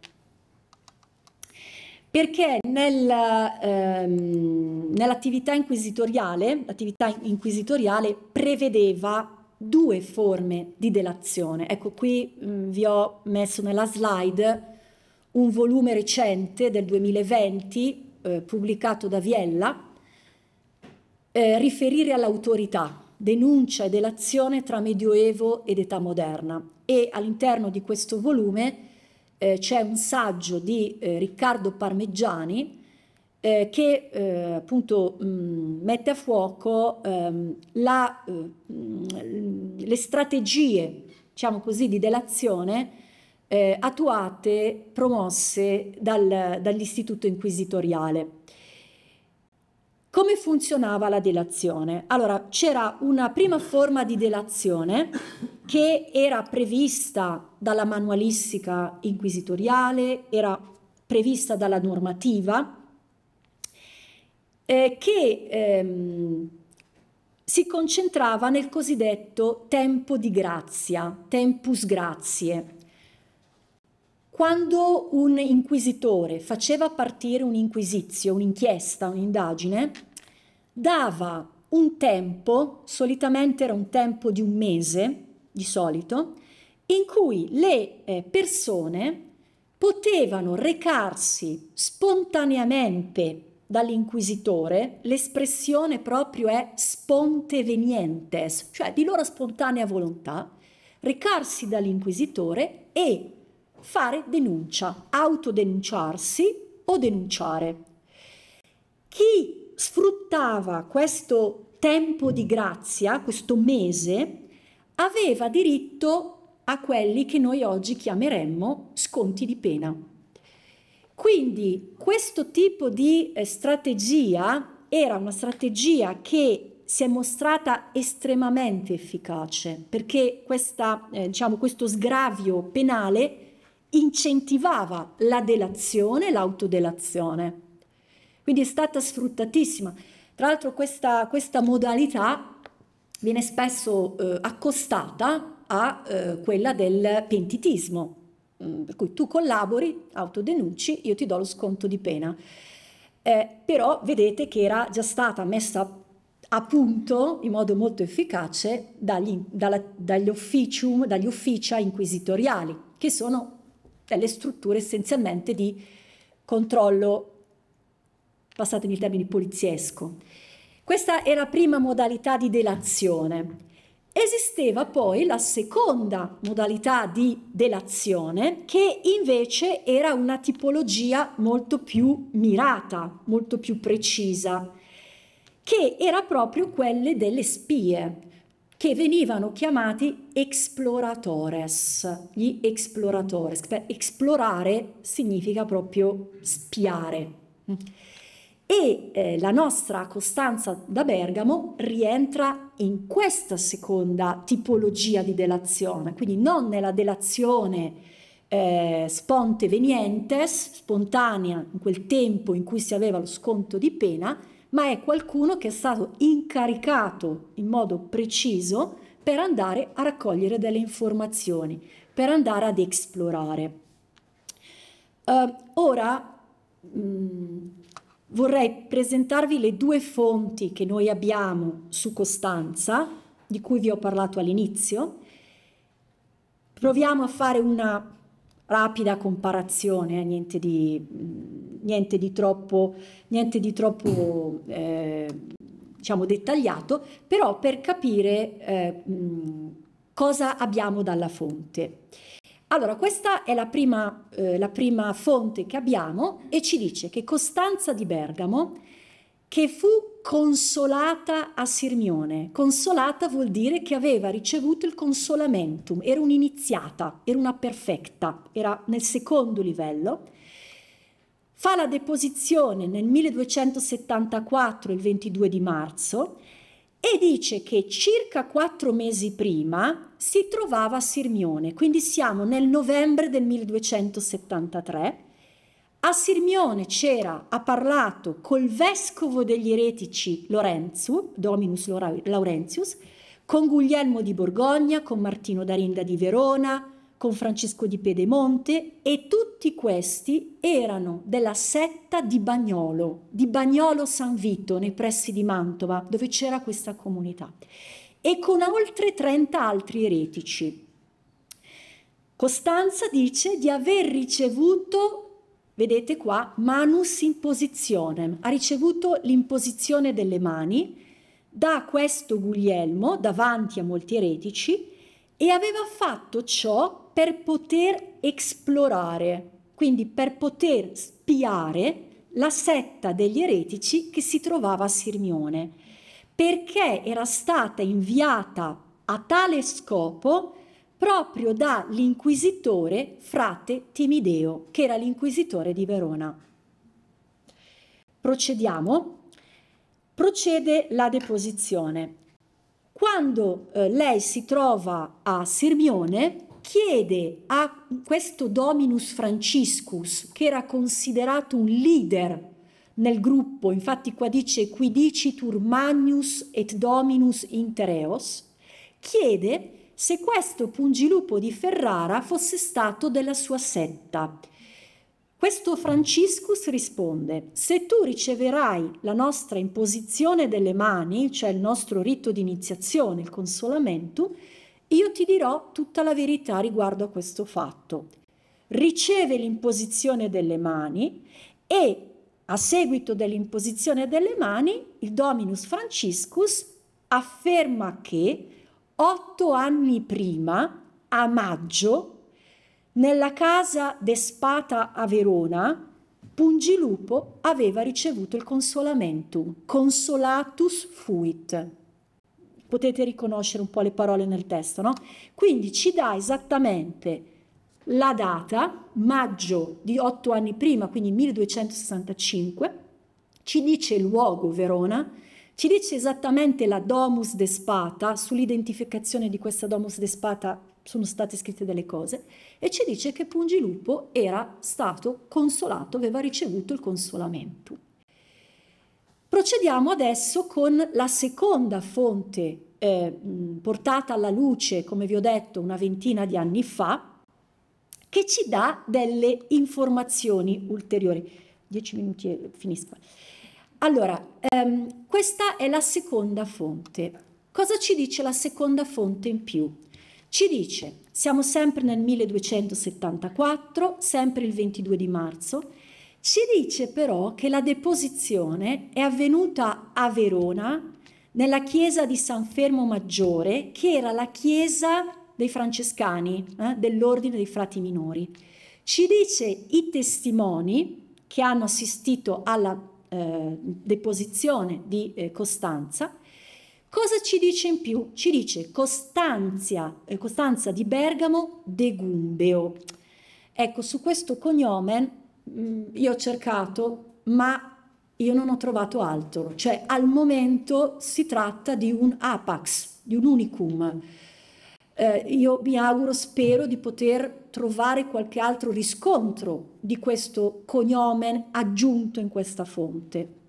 Perché nel, ehm, nell'attività inquisitoriale, l'attività inquisitoriale prevedeva due forme di delazione. Ecco qui mh, mm, vi ho messo nella slide un volume recente del 2020 eh, pubblicato da Viella, eh, riferire all'autorità, denuncia e dell'azione tra Medioevo ed età moderna e all'interno di questo volume eh, c'è un saggio di eh, Riccardo Parmeggiani eh, che eh, appunto mh, mm, mette a fuoco ehm, la, mh, eh, mm, le strategie, diciamo così, di delazione eh, attuate, promosse dal, dall'istituto inquisitoriale. Come funzionava la delazione? Allora, c'era una prima forma di delazione che era prevista dalla manualistica inquisitoriale, era prevista dalla normativa, eh, che ehm, si concentrava nel cosiddetto tempo di grazia, tempus grazie, quando un inquisitore faceva partire un'inquisizio, un'inchiesta, un'indagine, dava un tempo, solitamente era un tempo di un mese, di solito, in cui le eh, persone potevano recarsi spontaneamente dall'inquisitore, l'espressione proprio è spontevenientes, cioè di loro spontanea volontà, recarsi dall'inquisitore e fare denuncia, autodenunciarsi o denunciare. Chi sfruttava questo tempo di grazia, questo mese, aveva diritto a quelli che noi oggi chiameremmo sconti di pena. Quindi questo tipo di eh, strategia era una strategia che si è mostrata estremamente efficace perché questa, eh, diciamo, questo sgravio penale incentivava la delazione l'autodelazione. Quindi è stata sfruttatissima. Tra l'altro questa, questa modalità viene spesso eh, accostata a eh, quella del pentitismo, mm, per cui tu collabori, autodenunci, io ti do lo sconto di pena. Eh, però vedete che era già stata messa a punto in modo molto efficace dagli, dalla, dagli officium, dagli officia inquisitoriali, che sono delle strutture essenzialmente di controllo, passatemi il termine, poliziesco. Questa è la prima modalità di delazione. Esisteva poi la seconda modalità di delazione che invece era una tipologia molto più mirata, molto più precisa, che era proprio quelle delle spie che venivano chiamati exploratores, gli exploratores. Explorare significa proprio spiare. E eh, la nostra Costanza da Bergamo rientra in questa seconda tipologia di delazione, quindi non nella delazione eh, sponte venientes, spontanea in quel tempo in cui si aveva lo sconto di pena, ma è qualcuno che è stato incaricato in modo preciso per andare a raccogliere delle informazioni, per andare ad esplorare. Uh, ora mh, mm, vorrei presentarvi le due fonti che noi abbiamo su Costanza, di cui vi ho parlato all'inizio. Proviamo a fare una rapida comparazione, eh, niente di... Mh, mm, niente di troppo, niente di troppo eh, diciamo dettagliato, però per capire eh, cosa abbiamo dalla fonte. Allora, questa è la prima, eh, la prima fonte che abbiamo e ci dice che Costanza di Bergamo, che fu consolata a Sirmione, consolata vuol dire che aveva ricevuto il consolamentum, era un'iniziata, era una perfetta, era nel secondo livello, Fa la deposizione nel 1274, il 22 di marzo, e dice che circa quattro mesi prima si trovava a Sirmione, quindi siamo nel novembre del 1273. A Sirmione c'era, ha parlato col vescovo degli eretici Lorenzo, Dominus Laurentius, con Guglielmo di Borgogna, con Martino d'Arinda di Verona, con Francesco di Pedemonte e tutti questi erano della setta di Bagnolo, di Bagnolo San Vito, nei pressi di Mantova, dove c'era questa comunità, e con oltre 30 altri eretici. Costanza dice di aver ricevuto vedete qua, manus impositionem, ha ricevuto l'imposizione delle mani da questo Guglielmo davanti a molti eretici e aveva fatto ciò per poter esplorare, quindi per poter spiare la setta degli eretici che si trovava a Sirmione, perché era stata inviata a tale scopo proprio dall'inquisitore frate Timideo, che era l'inquisitore di Verona. Procediamo. Procede la deposizione. Quando eh, lei si trova a Sirmione, chiede a questo Dominus Franciscus, che era considerato un leader nel gruppo, infatti qua dice qui dicitur magnus et dominus intereos, chiede se questo pungilupo di Ferrara fosse stato della sua setta. Questo Franciscus risponde, se tu riceverai la nostra imposizione delle mani, cioè il nostro rito di iniziazione, il consolamento, io ti dirò tutta la verità riguardo a questo fatto. Riceve l'imposizione delle mani e a seguito dell'imposizione delle mani il Dominus Franciscus afferma che otto anni prima, a maggio, nella casa d'Espata a Verona, Pungilupo aveva ricevuto il consolamentum, consolatus fuit potete riconoscere un po' le parole nel testo, no? Quindi ci dà esattamente la data, maggio di otto anni prima, quindi 1265, ci dice il luogo Verona, ci dice esattamente la domus de spata, sull'identificazione di questa domus de spata sono state scritte delle cose, e ci dice che Pungilupo era stato consolato, aveva ricevuto il consolamento. Procediamo adesso con la seconda fonte eh, portata alla luce, come vi ho detto, una ventina di anni fa, che ci dà delle informazioni ulteriori. Dieci minuti e finisco. Allora, ehm, questa è la seconda fonte. Cosa ci dice la seconda fonte in più? Ci dice, siamo sempre nel 1274, sempre il 22 di marzo, ci dice però che la deposizione è avvenuta a Verona, nella chiesa di San Fermo Maggiore, che era la chiesa dei francescani, eh, dell'ordine dei frati minori. Ci dice i testimoni che hanno assistito alla eh, deposizione di eh, Costanza. Cosa ci dice in più? Ci dice Costanza, eh, Costanza di Bergamo de Gumbeo. Ecco, su questo cognome io ho cercato, ma io non ho trovato altro. Cioè, al momento si tratta di un apax, di un unicum. Eh, io mi auguro, spero di poter trovare qualche altro riscontro di questo cognomen aggiunto in questa fonte.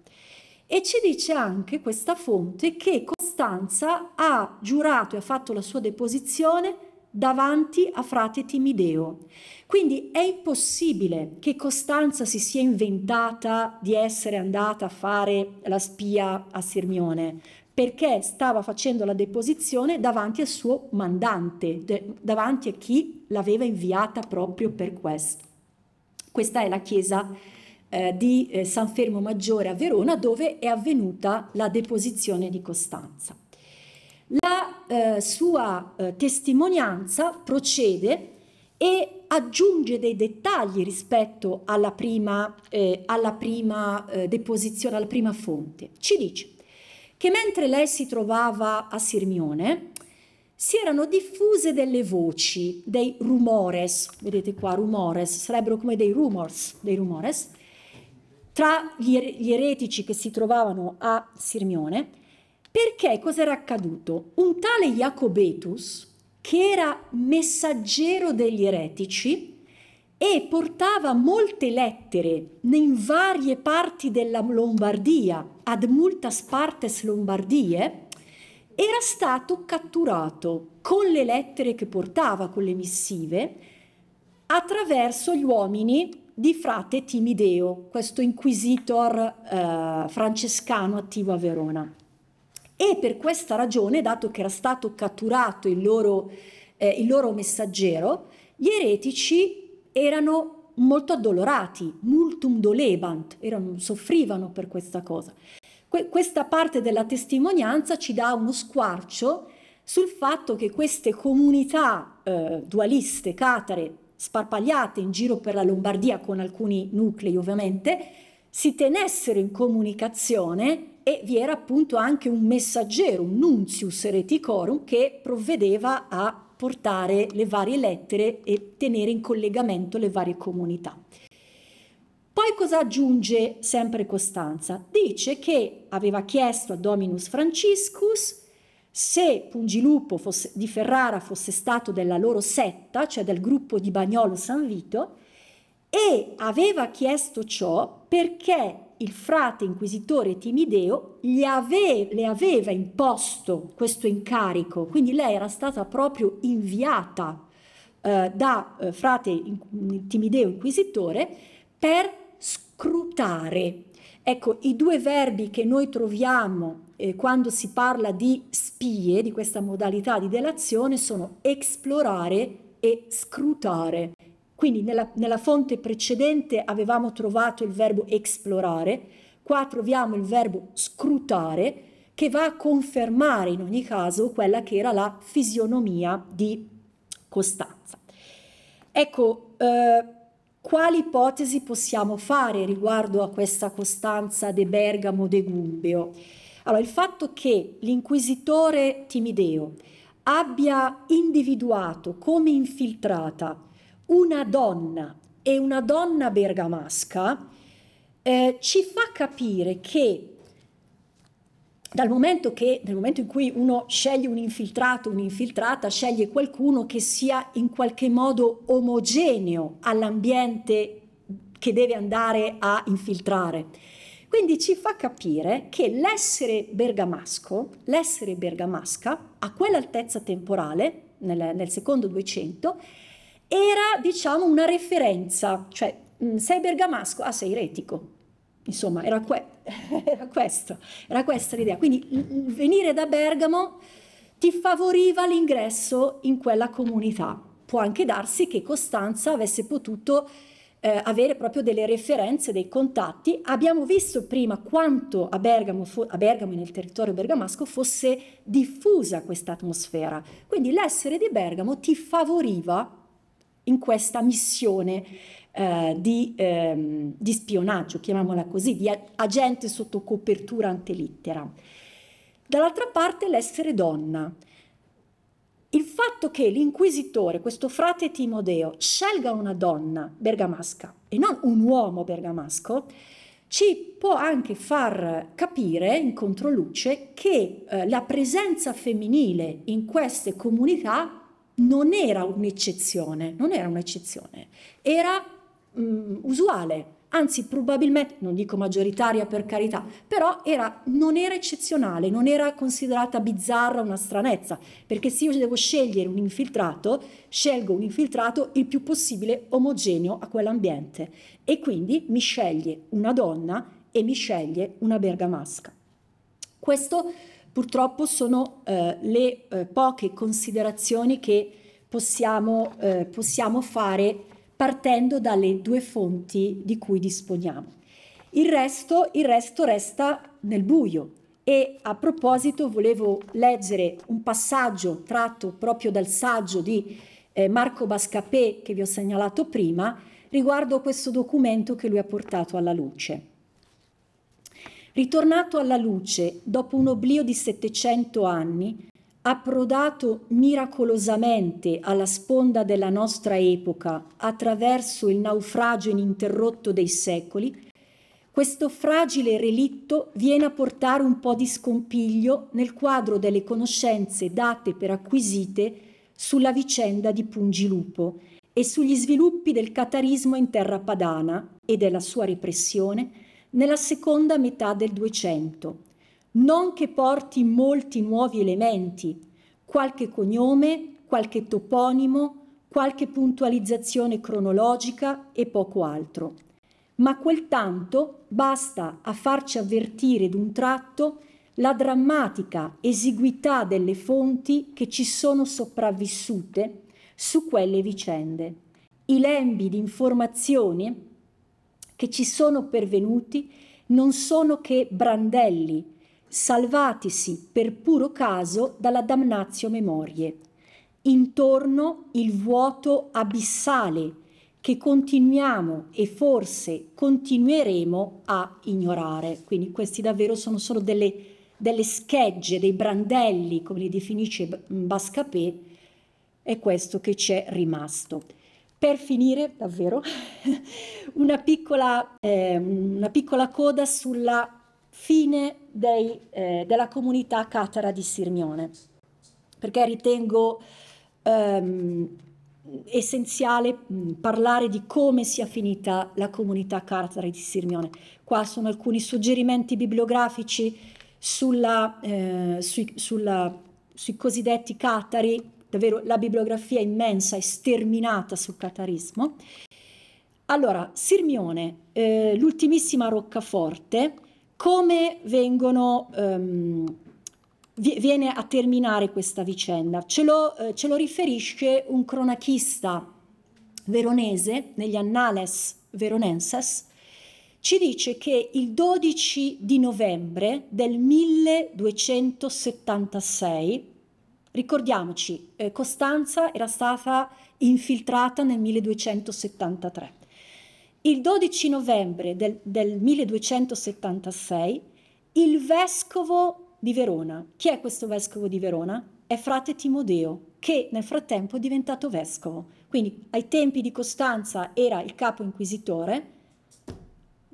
E ci dice anche questa fonte che Costanza ha giurato e ha fatto la sua deposizione davanti a frate Timideo. Quindi è impossibile che Costanza si sia inventata di essere andata a fare la spia a Sirmione, perché stava facendo la deposizione davanti al suo mandante, de- davanti a chi l'aveva inviata proprio per questo. Questa è la chiesa eh, di eh, San Fermo Maggiore a Verona dove è avvenuta la deposizione di Costanza la eh, sua eh, testimonianza procede e aggiunge dei dettagli rispetto alla prima, eh, alla prima eh, deposizione, alla prima fonte. Ci dice che mentre lei si trovava a Sirmione, si erano diffuse delle voci, dei rumores, vedete qua rumores, sarebbero come dei rumors, dei rumores, tra gli er-, eretici che si trovavano a Sirmione, perché cosa era accaduto? Un tale Jacobetus, che era messaggero degli eretici e portava molte lettere in varie parti della Lombardia, ad multas partes Lombardie, era stato catturato con le lettere che portava, con le missive, attraverso gli uomini di frate Timideo, questo inquisitor eh, francescano attivo a Verona. E per questa ragione, dato che era stato catturato il loro, eh, il loro messaggero, gli eretici erano molto addolorati, multum dolebant, erano, soffrivano per questa cosa. Que- questa parte della testimonianza ci dà uno squarcio sul fatto che queste comunità eh, dualiste, catare, sparpagliate in giro per la Lombardia con alcuni nuclei ovviamente, si tenessero in comunicazione e vi era appunto anche un messaggero, un nunzius reticorum, che provvedeva a portare le varie lettere e tenere in collegamento le varie comunità. Poi cosa aggiunge sempre Costanza? Dice che aveva chiesto a Dominus Franciscus se Pungilupo fosse, di Ferrara fosse stato della loro setta, cioè del gruppo di Bagnolo San Vito, e aveva chiesto ciò perché il frate inquisitore Timideo ave- le aveva imposto questo incarico, quindi lei era stata proprio inviata eh, da eh, frate in- Timideo inquisitore per scrutare. Ecco, i due verbi che noi troviamo eh, quando si parla di spie, di questa modalità di delazione, sono esplorare e scrutare. Quindi nella, nella fonte precedente avevamo trovato il verbo esplorare, qua troviamo il verbo scrutare, che va a confermare in ogni caso quella che era la fisionomia di Costanza. Ecco, eh, quali ipotesi possiamo fare riguardo a questa Costanza de Bergamo de Gumbeo? Allora, il fatto che l'inquisitore Timideo abbia individuato come infiltrata una donna e una donna bergamasca eh, ci fa capire che dal momento, che, nel momento in cui uno sceglie un infiltrato, un'infiltrata, sceglie qualcuno che sia in qualche modo omogeneo all'ambiente che deve andare a infiltrare. Quindi ci fa capire che l'essere bergamasco, l'essere bergamasca a quell'altezza temporale, nel, nel secondo 200, era diciamo una referenza, cioè mm, sei bergamasco, ah sei retico. Insomma, era, que- era, questo, era questa l'idea. Quindi il venire da Bergamo ti favoriva l'ingresso in quella comunità. Può anche darsi che Costanza avesse potuto eh, avere proprio delle referenze, dei contatti. Abbiamo visto prima quanto a Bergamo, fo- a Bergamo nel territorio bergamasco fosse diffusa questa atmosfera. Quindi l'essere di Bergamo ti favoriva in questa missione eh, di, ehm, di, spionaggio, chiamiamola così, di agente sotto copertura antelittera. Dall'altra parte l'essere donna. Il fatto che l'inquisitore, questo frate Timodeo, scelga una donna bergamasca e non un uomo bergamasco, ci può anche far capire in controluce che eh, la presenza femminile in queste comunità non era un'eccezione, non era un'eccezione, era mh, mm, usuale, anzi probabilmente, non dico maggioritaria per carità, però era, non era eccezionale, non era considerata bizzarra una stranezza, perché se io devo scegliere un infiltrato, scelgo un infiltrato il più possibile omogeneo a quell'ambiente e quindi mi sceglie una donna e mi sceglie una bergamasca. Questo purtroppo sono eh, le eh, poche considerazioni che possiamo, eh, possiamo fare partendo dalle due fonti di cui disponiamo. Il resto, il resto resta nel buio e a proposito volevo leggere un passaggio tratto proprio dal saggio di eh, Marco Bascapè che vi ho segnalato prima riguardo questo documento che lui ha portato alla luce. Ritornato alla luce dopo un oblio di 700 anni, approdato miracolosamente alla sponda della nostra epoca attraverso il naufragio ininterrotto dei secoli, questo fragile relitto viene a portare un po' di scompiglio nel quadro delle conoscenze date per acquisite sulla vicenda di Pungilupo e sugli sviluppi del catarismo in terra padana e della sua repressione nella seconda metà del 200. Non che porti molti nuovi elementi, qualche cognome, qualche toponimo, qualche puntualizzazione cronologica e poco altro. Ma quel tanto basta a farci avvertire d'un tratto la drammatica esiguità delle fonti che ci sono sopravvissute su quelle vicende. I lembi di informazioni che ci sono pervenuti non sono che brandelli, salvatisi per puro caso dalla damnatio memorie. Intorno il vuoto abissale che continuiamo e forse continueremo a ignorare. Quindi questi davvero sono solo delle, delle schegge, dei brandelli, come li definisce Bascapè, è questo che ci è rimasto. Per finire, davvero, una piccola, eh, una piccola coda sulla fine dei, eh, della comunità catara di Sirmione, perché ritengo ehm, essenziale mm, parlare di come sia finita la comunità catara di Sirmione. Qua sono alcuni suggerimenti bibliografici sulla, eh, sui, sulla, sui, cosiddetti catari davvero la bibliografia immensa e sterminata sul catarismo. Allora, Sirmione, eh, l'ultimissima roccaforte, come vengono, ehm, viene a terminare questa vicenda? Ce lo, eh, ce lo riferisce un cronachista veronese negli Annales Veronenses, ci dice che il 12 di novembre del 1276 Ricordiamoci, eh, Costanza era stata infiltrata nel 1273. Il 12 novembre del, del 1276 il vescovo di Verona, chi è questo vescovo di Verona? È frate Timodeo, che nel frattempo è diventato vescovo. Quindi ai tempi di Costanza era il capo inquisitore,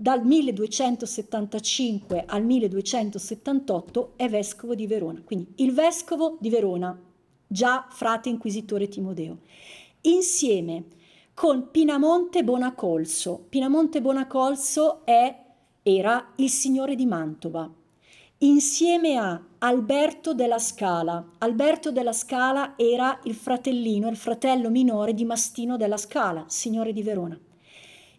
dal 1275 al 1278 è vescovo di Verona, quindi il vescovo di Verona, già frate inquisitore Timodeo. Insieme con Pinamonte Bonacolso. Pinamonte Bonacolso è, era il signore di Mantova. Insieme a Alberto della Scala. Alberto della Scala era il fratellino, il fratello minore di Mastino della Scala, signore di Verona.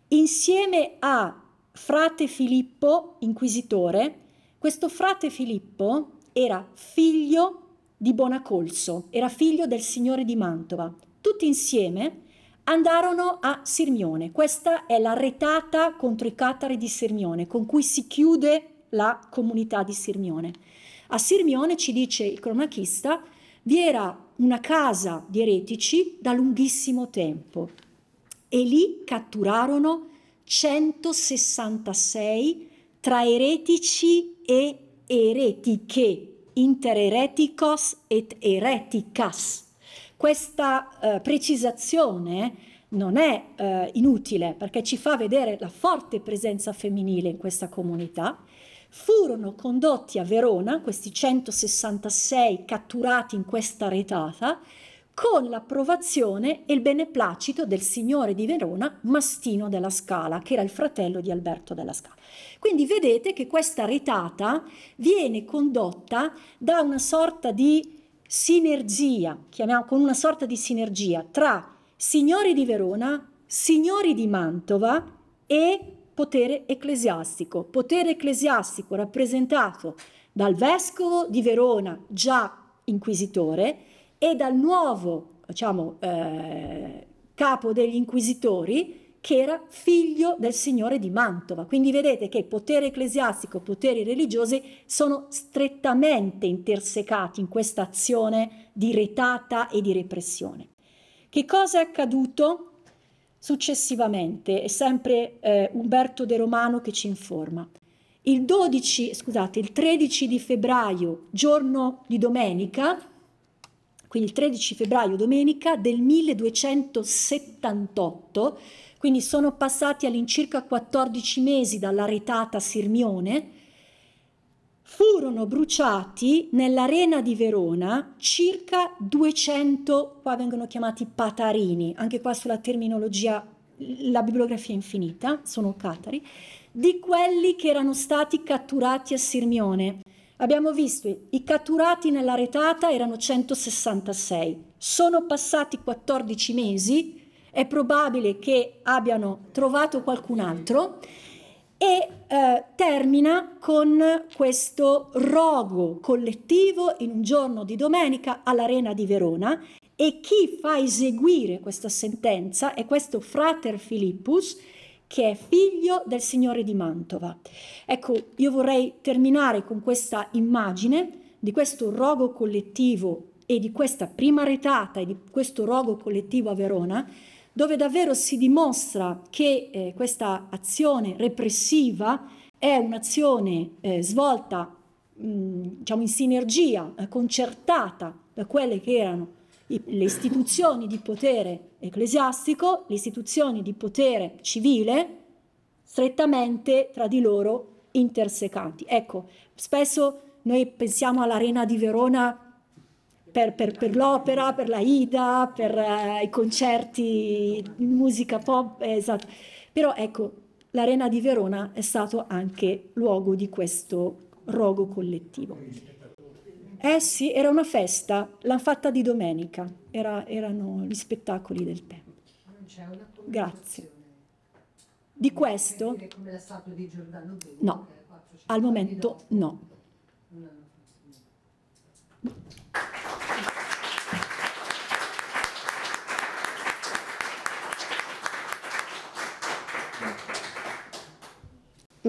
Insieme a frate Filippo, inquisitore, questo frate Filippo era figlio di Bonacolso, era figlio del signore di Mantova. Tutti insieme andarono a Sirmione. Questa è la retata contro i catari di Sirmione, con cui si chiude la comunità di Sirmione. A Sirmione, ci dice il cronachista, vi era una casa di eretici da lunghissimo tempo e lì catturarono 166 tra eretici e eretiche, interereticos et ereticas. Questa eh, precisazione non è eh, inutile perché ci fa vedere la forte presenza femminile in questa comunità. Furono condotti a Verona questi 166 catturati in questa retata con l'approvazione e il beneplacito del signore di Verona Mastino della Scala, che era il fratello di Alberto della Scala. Quindi vedete che questa retata viene condotta da una sorta di sinergia, chiamiamo con una sorta di sinergia tra signori di Verona, signori di Mantova e potere ecclesiastico. Potere ecclesiastico rappresentato dal vescovo di Verona, già inquisitore, e dal nuovo diciamo, eh, capo degli inquisitori che era figlio del signore di Mantova. Quindi vedete che potere ecclesiastico, poteri religiosi sono strettamente intersecati in questa azione di retata e di repressione. Che cosa è accaduto successivamente? È sempre eh, Umberto De Romano che ci informa. Il, 12, scusate, il 13 di febbraio, giorno di domenica, quindi il 13 febbraio domenica del 1278, quindi sono passati all'incirca 14 mesi dalla retata Sirmione, furono bruciati nell'arena di Verona circa 200, qua vengono chiamati patarini, anche qua sulla terminologia la bibliografia è infinita, sono catari, di quelli che erano stati catturati a Sirmione Abbiamo visto i catturati nella retata erano 166, sono passati 14 mesi, è probabile che abbiano trovato qualcun altro e eh, termina con questo rogo collettivo in un giorno di domenica all'Arena di Verona e chi fa eseguire questa sentenza è questo frater Filippus che è figlio del Signore di Mantova. Ecco, io vorrei terminare con questa immagine di questo rogo collettivo e di questa prima retata e di questo rogo collettivo a Verona, dove davvero si dimostra che eh, questa azione repressiva è un'azione eh, svolta mh, diciamo in sinergia, eh, concertata da quelle che erano i, le istituzioni di potere ecclesiastico, le istituzioni di potere civile strettamente tra di loro intersecanti. Ecco, spesso noi pensiamo all'Arena di Verona per, per, per l'opera, per la Ida, per eh, i concerti, musica pop, eh, esatto. Però ecco, l'Arena di Verona è stato anche luogo di questo rogo collettivo. Eh sì, era una festa, l'hanno fatta di domenica era, erano gli spettacoli del tempo. Grazie. Di questo... No, al momento no.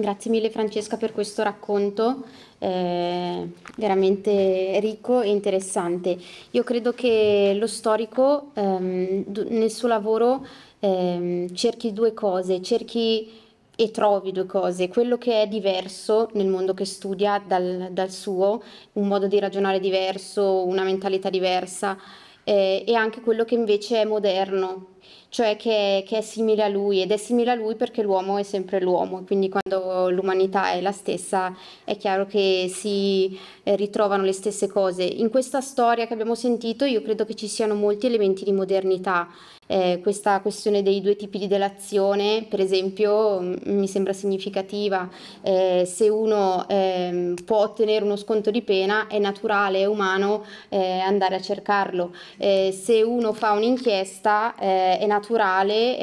Grazie mille Francesca per questo racconto, eh, veramente ricco e interessante. Io credo che lo storico ehm, nel suo lavoro ehm, cerchi due cose, cerchi e trovi due cose, quello che è diverso nel mondo che studia dal, dal suo, un modo di ragionare diverso, una mentalità diversa eh, e anche quello che invece è moderno, cioè che, che, è simile a lui ed è simile a lui perché l'uomo è sempre l'uomo, quindi quando l'umanità è la stessa è chiaro che si eh, ritrovano le stesse cose. In questa storia che abbiamo sentito io credo che ci siano molti elementi di modernità eh, questa questione dei due tipi di delazione, per esempio, mi sembra significativa. Eh, se uno eh, può ottenere uno sconto di pena, è naturale, è umano eh, andare a cercarlo. Eh, se uno fa un'inchiesta, eh, è naturale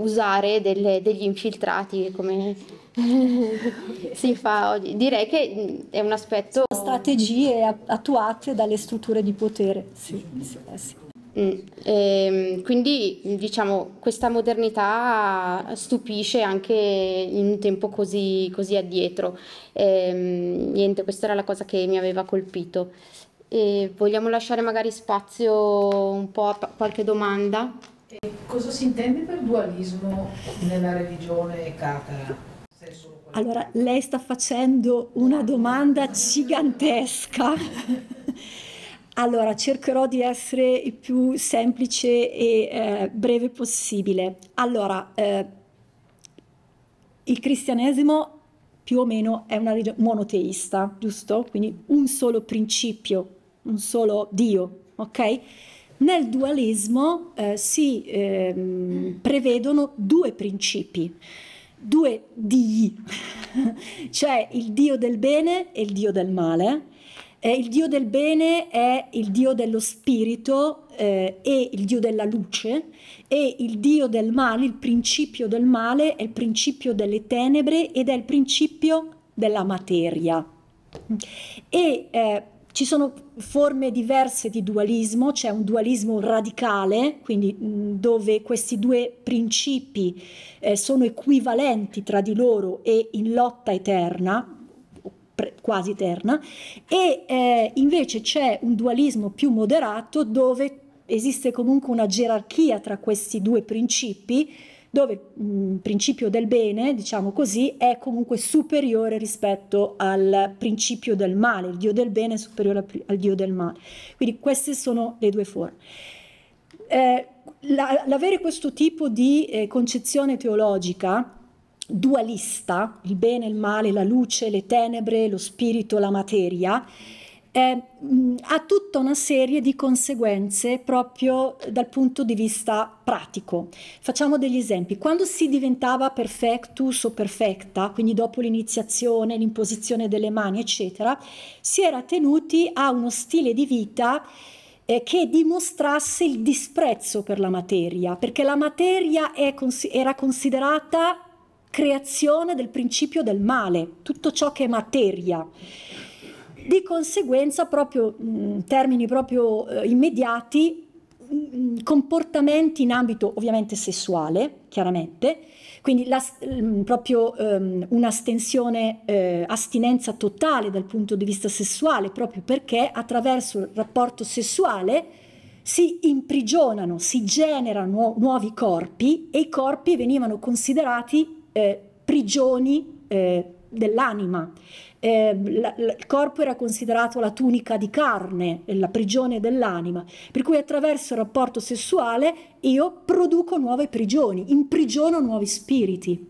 usare delle, degli infiltrati, come si fa oggi. Direi che mm, è un aspetto. strategie attuate dalle strutture di potere. Sì, sì, sì. Mm. e, ehm, quindi diciamo questa modernità stupisce anche in un tempo così, così addietro. E, ehm, niente, questa era la cosa che mi aveva colpito. E vogliamo lasciare magari spazio un po' a qualche domanda? E cosa si intende per dualismo nella religione catara? Allora, lei sta facendo una domanda gigantesca. Allora, cercherò di essere il più semplice e eh, breve possibile. Allora, eh, il cristianesimo più o meno è una religione monoteista, giusto? Quindi un solo principio, un solo Dio, ok? Nel dualismo eh, si ehm, prevedono due principi, due dii, cioè il Dio del bene e il Dio del male, eh, il Dio del bene è il Dio dello spirito eh, e il Dio della luce e il Dio del male, il principio del male è il principio delle tenebre ed è il principio della materia. E eh, ci sono forme diverse di dualismo, c'è un dualismo radicale, quindi mh, dove questi due principi eh, sono equivalenti tra di loro e in lotta eterna, quasi eterna, e eh, invece c'è un dualismo più moderato dove esiste comunque una gerarchia tra questi due principi, dove il principio del bene, diciamo così, è comunque superiore rispetto al principio del male, il Dio del bene è superiore al Dio del male. Quindi queste sono le due forme. Eh, la, l'avere questo tipo di eh, concezione teologica dualista, il bene, il male, la luce, le tenebre, lo spirito, la materia, eh, ha tutta una serie di conseguenze proprio dal punto di vista pratico. Facciamo degli esempi. Quando si diventava perfectus o perfetta, quindi dopo l'iniziazione, l'imposizione delle mani, eccetera, si era tenuti a uno stile di vita eh, che dimostrasse il disprezzo per la materia, perché la materia cons- era considerata creazione del principio del male, tutto ciò che è materia. Di conseguenza, proprio in mm, termini proprio eh, immediati, mm, comportamenti in ambito ovviamente sessuale, chiaramente, quindi la, mm, proprio um, ehm, un'astensione, eh, astinenza totale dal punto di vista sessuale, proprio perché attraverso il rapporto sessuale si imprigionano, si generano nuovi corpi e i corpi venivano considerati eh, prigioni eh, dell'anima. Eh, la, la, il corpo era considerato la tunica di carne, eh, la prigione dell'anima, per cui attraverso il rapporto sessuale io produco nuove prigioni, imprigiono nuovi spiriti.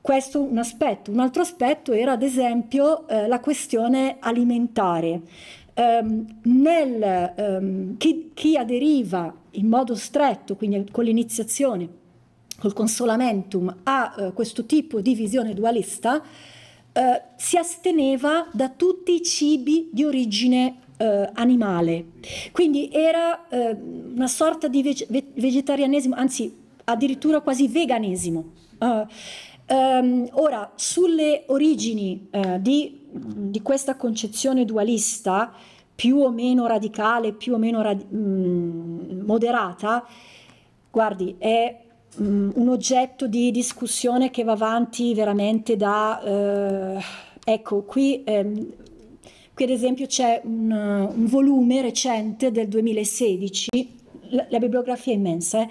Questo è un aspetto. Un altro aspetto era ad esempio eh, la questione alimentare. Um, nel, um, chi, chi aderiva in modo stretto, quindi con l'iniziazione, col consolamentum a eh, questo tipo di visione dualista, eh, si asteneva da tutti i cibi di origine eh, animale. Quindi era eh, una sorta di veg- ve- vegetarianesimo, anzi addirittura quasi veganesimo. Uh, um, ora, sulle origini eh, di, di, questa concezione dualista, più o meno radicale, più o meno rad- mh, mm, moderata, guardi, è Mm, un oggetto di discussione che va avanti veramente da... Eh, ecco, qui, ehm, qui, ad esempio c'è un, un, volume recente del 2016, la, la bibliografia è immensa, eh?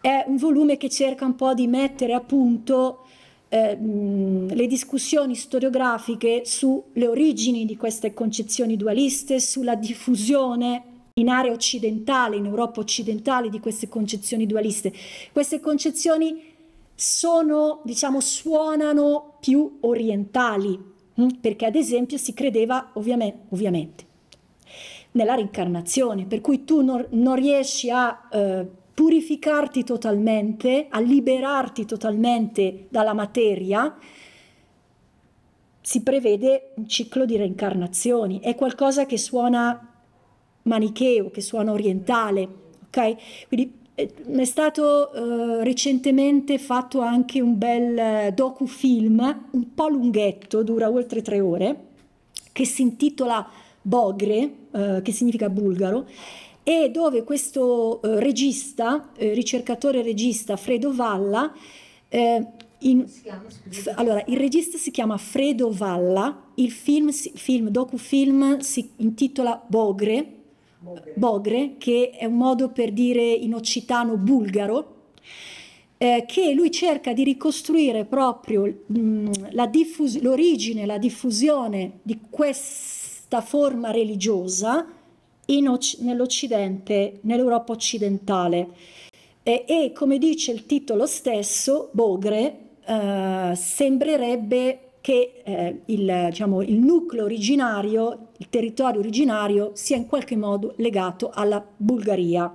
è un volume che cerca un po' di mettere a punto ehm, le discussioni storiografiche sulle origini di queste concezioni dualiste, sulla diffusione in area occidentale, in Europa occidentale, di queste concezioni dualiste. Queste concezioni sono, diciamo, suonano più orientali, hm? perché ad esempio si credeva ovviamente, ovviamente nella reincarnazione, per cui tu non, non riesci a eh, purificarti totalmente, a liberarti totalmente dalla materia, si prevede un ciclo di reincarnazioni, è qualcosa che suona manicheo, che suona orientale. ok? Quindi eh, è stato uh, recentemente fatto anche un bel eh, docufilm, un po' lunghetto, dura oltre tre ore, che si intitola Bogre, uh, che significa bulgaro, e dove questo uh, regista, ricercatore regista Fredo Valla, in, f, allora, il regista si chiama Fredo Valla, il film, film docufilm si intitola Bogre, Bogre, che è un modo per dire in occitano bulgaro, eh, che lui cerca di ricostruire proprio mh, mm, la diffus- l'origine, la diffusione di questa forma religiosa oc- nell'Occidente, nell'Europa occidentale. E, e, come dice il titolo stesso, Bogre, eh, sembrerebbe che eh, il, diciamo, il nucleo originario il territorio originario sia in qualche modo legato alla Bulgaria.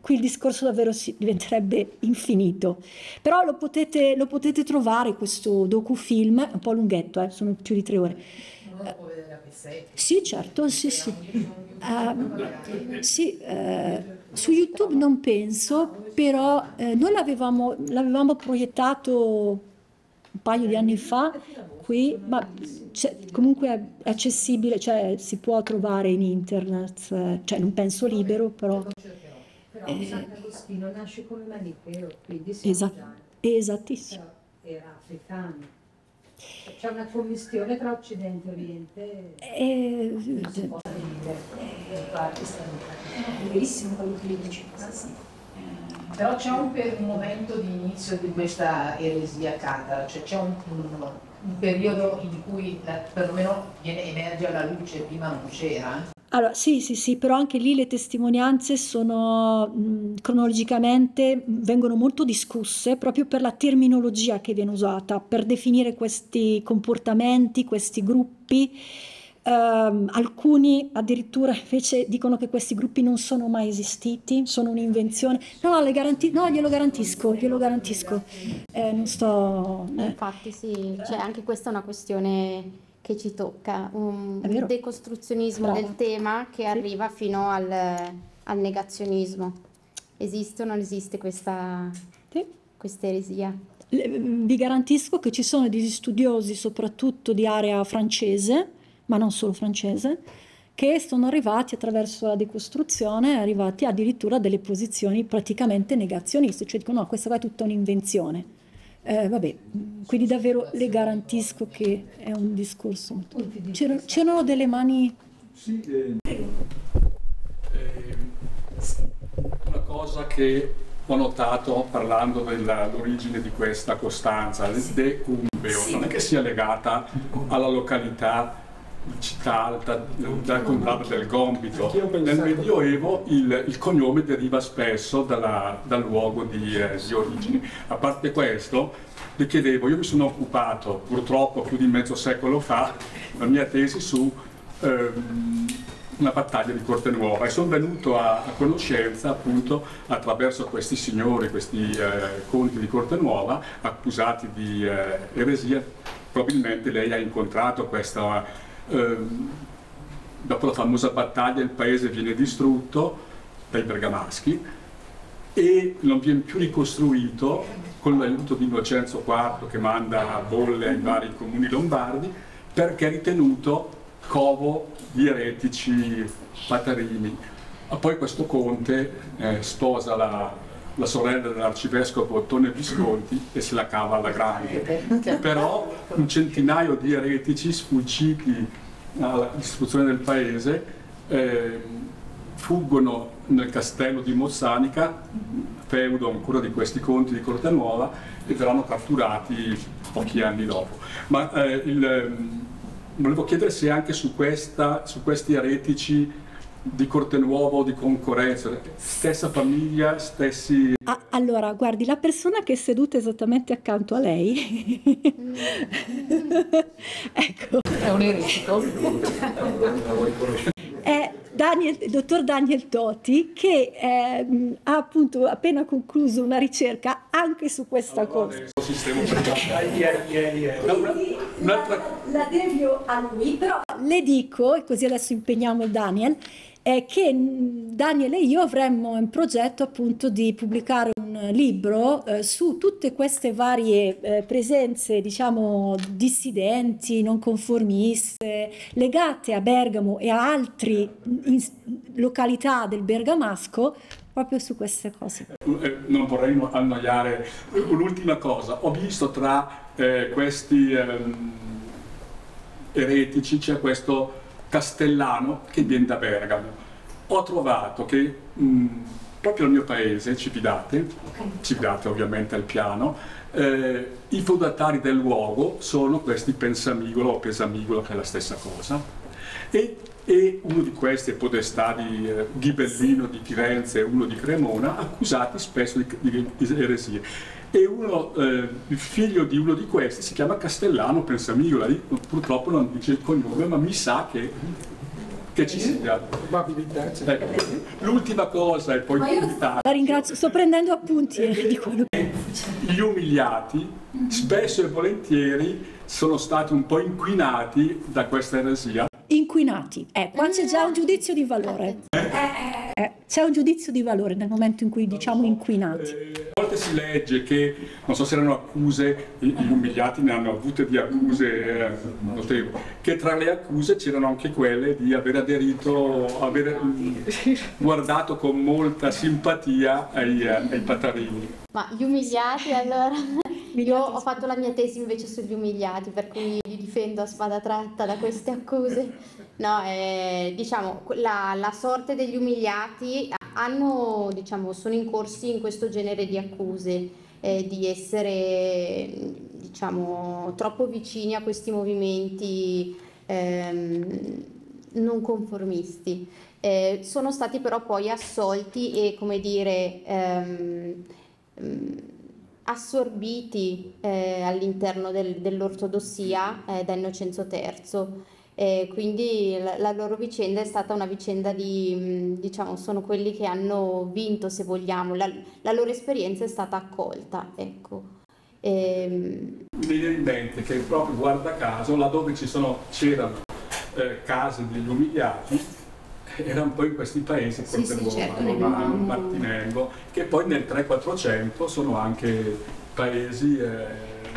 Qui il discorso davvero diventerebbe infinito, però lo potete, lo potete trovare questo docufilm, è un po' lunghetto, eh, sono più di tre ore. Eh, sì, certo, sì, sì. Uh, sì uh, su YouTube non penso, però noi l'avevamo, l'avevamo proiettato un paio di anni fa qui, ma comunque è accessibile, cioè si può trovare in internet, eh, cioè non penso libero, però... Però eh, Sant'Agostino nasce come manicheo, quindi si esa- Esattissimo. Era africano. C'è una commistione tra Occidente e Oriente. Eh, non si può dire, le parti stanno bellissimo quello che gli dice. Eh, però c'è un, per, un momento di inizio di questa eresia catara, cioè c'è un, un un periodo in cui la, perlomeno viene, emerge alla luce, prima non c'era. Allora, sì, sì, sì, però anche lì le testimonianze sono mh, cronologicamente vengono molto discusse proprio per la terminologia che viene usata per definire questi comportamenti, questi gruppi Um, alcuni addirittura invece dicono che questi gruppi non sono mai esistiti, sono un'invenzione. No, no, garanti- no glielo garantisco, glielo garantisco. Eh, non sto... Eh. Infatti sì, cioè, anche questa è una questione che ci tocca, un decostruzionismo Brava. del tema che sì. arriva fino al, al, negazionismo. Esiste o non esiste questa, sì. questa eresia? Le, vi garantisco che ci sono degli studiosi, soprattutto di area francese, ma non solo francese, che sono arrivati attraverso la decostruzione, arrivati addirittura a delle posizioni praticamente negazioniste, cioè dicono no, questa qua è tutta un'invenzione. Eh, vabbè, quindi davvero le garantisco che è un discorso molto... C'erano, c'erano delle mani... Sì, eh, eh, una cosa che ho notato parlando dell'origine di questa costanza, sì. de non è che sia legata alla località città alta dal conclave del Gombito. Nel Medioevo il, il cognome deriva spesso dalla, dal luogo di, eh, di, origine. A parte questo, le chiedevo, io mi sono occupato purtroppo più di mezzo secolo fa, la mia tesi su eh, una battaglia di Corte Nuova e sono venuto a, a conoscenza appunto attraverso questi signori, questi eh, conti di Corte Nuova accusati di eh, eresia. Probabilmente lei ha incontrato questa Ehm, dopo la famosa battaglia il paese viene distrutto dai bergamaschi e non viene più ricostruito con l'aiuto di Innocenzo IV che manda bolle ai vari comuni lombardi perché è ritenuto covo di eretici patarini. Poi questo conte eh, sposa la la sorella dell'arcivescovo Ottone Visconti e se la cava alla grande. Eh, certo. Però un centinaio di eretici sfuggiti alla distruzione del paese eh, fuggono nel castello di Mozzanica, feudo ancora di questi conti di Corte Nuova, e verranno catturati pochi anni dopo. Ma eh, il, ehm, volevo chiedere se anche su, questa, su questi eretici di Corte Nuovo, di concorrenza, stessa famiglia, stessi... Ah, allora, guardi, la persona che è seduta esattamente accanto a lei... ecco. È un eretico. è Daniel, il dottor Daniel Toti che eh, ha appunto appena concluso una ricerca anche su questa allora, cosa. yeah, yeah, yeah. No, una, un'altra... La, la devio a lui, però le dico, e così adesso impegniamo Daniel, è che mm, Daniel e io avremmo in progetto appunto di pubblicare un libro eh, su tutte queste varie eh, presenze, diciamo, dissidenti, non conformiste, legate a Bergamo e a altre località del bergamasco proprio su queste cose. Eh, non vorrei annoiare. Un'ultima cosa, ho visto tra eh, questi ehm, eretici c'è questo Castellano che viene da Bergamo. Ho trovato che mh, mm, proprio nel mio paese, Cipidate, Cipidate ovviamente al piano, eh, i fondatari del luogo sono questi Pensamigolo o Pesamigolo, che è la stessa cosa, e, e uno di questi è Podestà di eh, Ghibellino di Firenze e uno di Cremona, accusati spesso di, di, di eresie e uno, eh, il figlio di uno di questi si chiama Castellano Pensamigliola, purtroppo non dice il cognome, ma mi sa che, che ci sia. Ecco. L'ultima cosa e poi invitare. La ringrazio, sto prendendo appunti eh, di quello che... Gli umiliati mhm. spesso e volentieri sono stati un po' inquinati da questa eresia. Inquinati, eh, qua c'è già un giudizio di valore. Eh, eh, eh c'è un giudizio di valore nel momento in cui diciamo inquinati. Eh, volte si legge che, non so se erano accuse, gli umiliati ne hanno avute di accuse eh, notevoli, che tra le accuse c'erano anche quelle di aver aderito, aver guardato con molta simpatia ai, eh, ai patarini. Ma gli umiliati allora... Io ho fatto la mia tesi invece sugli umiliati, per cui li difendo a spada tratta da queste accuse. No, eh, diciamo, la, la, sorte degli umiliati hanno, diciamo, sono incorsi in questo genere di accuse eh, di essere diciamo, troppo vicini a questi movimenti ehm, non conformisti. Eh, sono stati però poi assolti e come dire ehm, mm, assorbiti eh, all'interno del, dell'ortodossia eh, da Innocenzo III e quindi la, loro vicenda è stata una vicenda di, mm, diciamo, sono quelli che hanno vinto, se vogliamo, la, la loro esperienza è stata accolta, ecco. E... Ehm, Mi viene in mente che proprio guarda caso, laddove ci sono, c'erano eh, case degli umiliati, eh, era un po' in questi paesi, sì, sì, certo, Romano, Martinengo, che poi nel 3-400 sono anche paesi eh,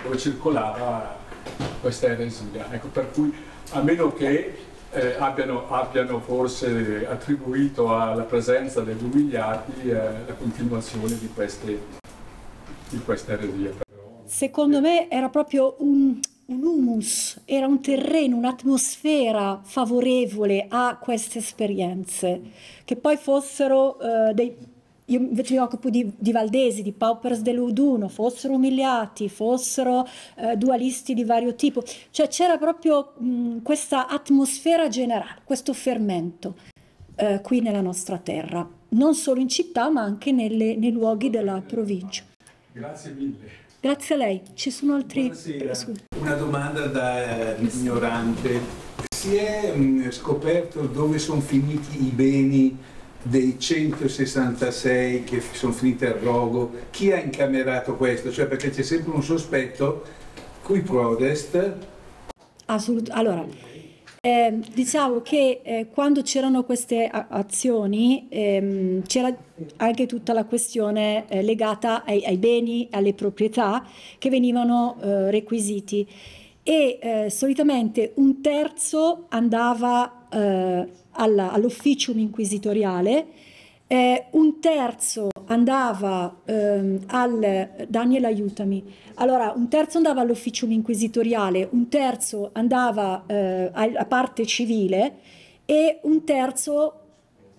dove circolava questa eresia. Ecco, per cui a meno che eh, abbiano, abbiano, forse attribuito alla presenza degli umiliati eh, la continuazione di queste, di queste eresie. Secondo me era proprio un, un humus, era un terreno, un'atmosfera favorevole a queste esperienze, che poi fossero eh, dei io invece mi occupo di, di Valdesi, di Paupers dell'Uduno, fossero umiliati, fossero eh, dualisti di vario tipo, cioè c'era proprio mh, questa atmosfera generale, questo fermento eh, qui nella nostra terra, non solo in città ma anche nelle, nei luoghi della provincia. Grazie mille. Grazie a lei. Ci sono altri... Buonasera. Una domanda da eh, ignorante. Si è mh, scoperto dove sono finiti i beni dei 166 che sono finiti al rogo, chi ha incamerato questo? Cioè perché c'è sempre un sospetto, qui Prodest. Assolutamente. allora, eh, diciamo che eh, quando c'erano queste azioni ehm, c'era anche tutta la questione eh, legata ai-, ai, beni, alle proprietà che venivano eh, requisiti e eh, solitamente un terzo andava eh, alla, all'officium inquisitoriale, eh, un terzo andava ehm, al Daniel aiutami. Allora, un terzo andava all'officium inquisitoriale, un terzo andava eh, alla parte civile e un terzo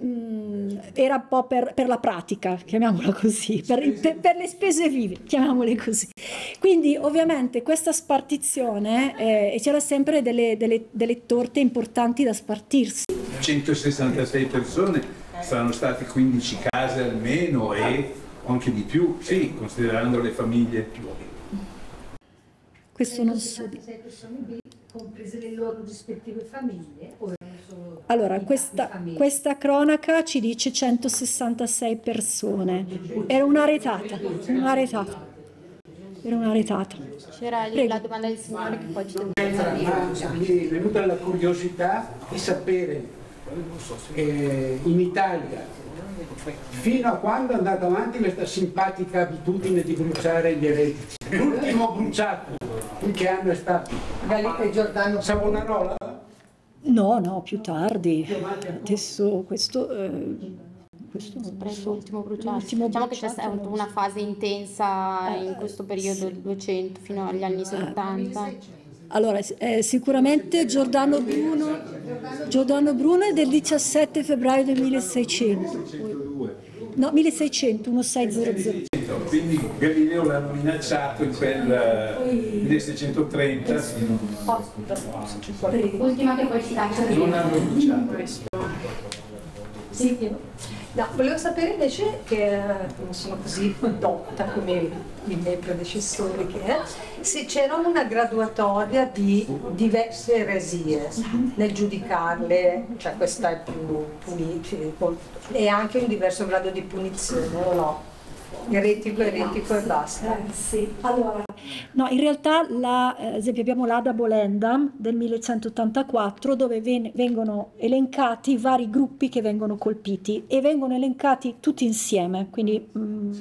mh, mm, era un po' per, per, la pratica, chiamiamola così, per, per, per, le spese vive, chiamiamole così. Quindi ovviamente questa spartizione eh, e c'era sempre delle, delle, delle torte importanti da spartirsi. 166 persone, saranno state 15 case almeno e anche di più, sì, considerando le famiglie più questo non so. persone B, comprese le loro rispettive famiglie? Allora, questa, questa, cronaca ci dice 166 persone. Era una retata, una retata. Era una retata. C'era Prego. la domanda del signore che poi ci dobbiamo Mi è venuta la curiosità di sapere eh, in Italia fino a quando è andata avanti questa simpatica abitudine di bruciare gli eretici. L'ultimo bruciato, in che anno è stato? Gallica e Giordano. Savonarola? No, no, più tardi. Adesso questo... Eh, questo so. l'ultimo bruciato. diciamo bruciato che c'è stata una fase intensa eh, in questo periodo sì. 200 fino agli anni 70. Eh, ah. allora, eh, sicuramente Giordano Bruno, Giordano Bruno è del 17 febbraio del 1600. No, 1600, 1600. Veneto, quindi Galileo l'ha minacciato in quel 1630. Eh, L'ultima che poi si lascia. Cioè, non hanno rinunciato. Sì, no, volevo sapere invece che eh, non sono così dotta come i miei predecessori che è, se c'era una graduatoria di diverse eresie nel giudicarle, cioè questa è più punita e anche un diverso grado di punizione o no? Eretico, eretico e basta. Eh, sì. allora, no, in realtà la, eh, esempio abbiamo l'Ada Bolendam del 1184 dove ven- vengono elencati vari gruppi che vengono colpiti e vengono elencati tutti insieme, quindi mh, mm,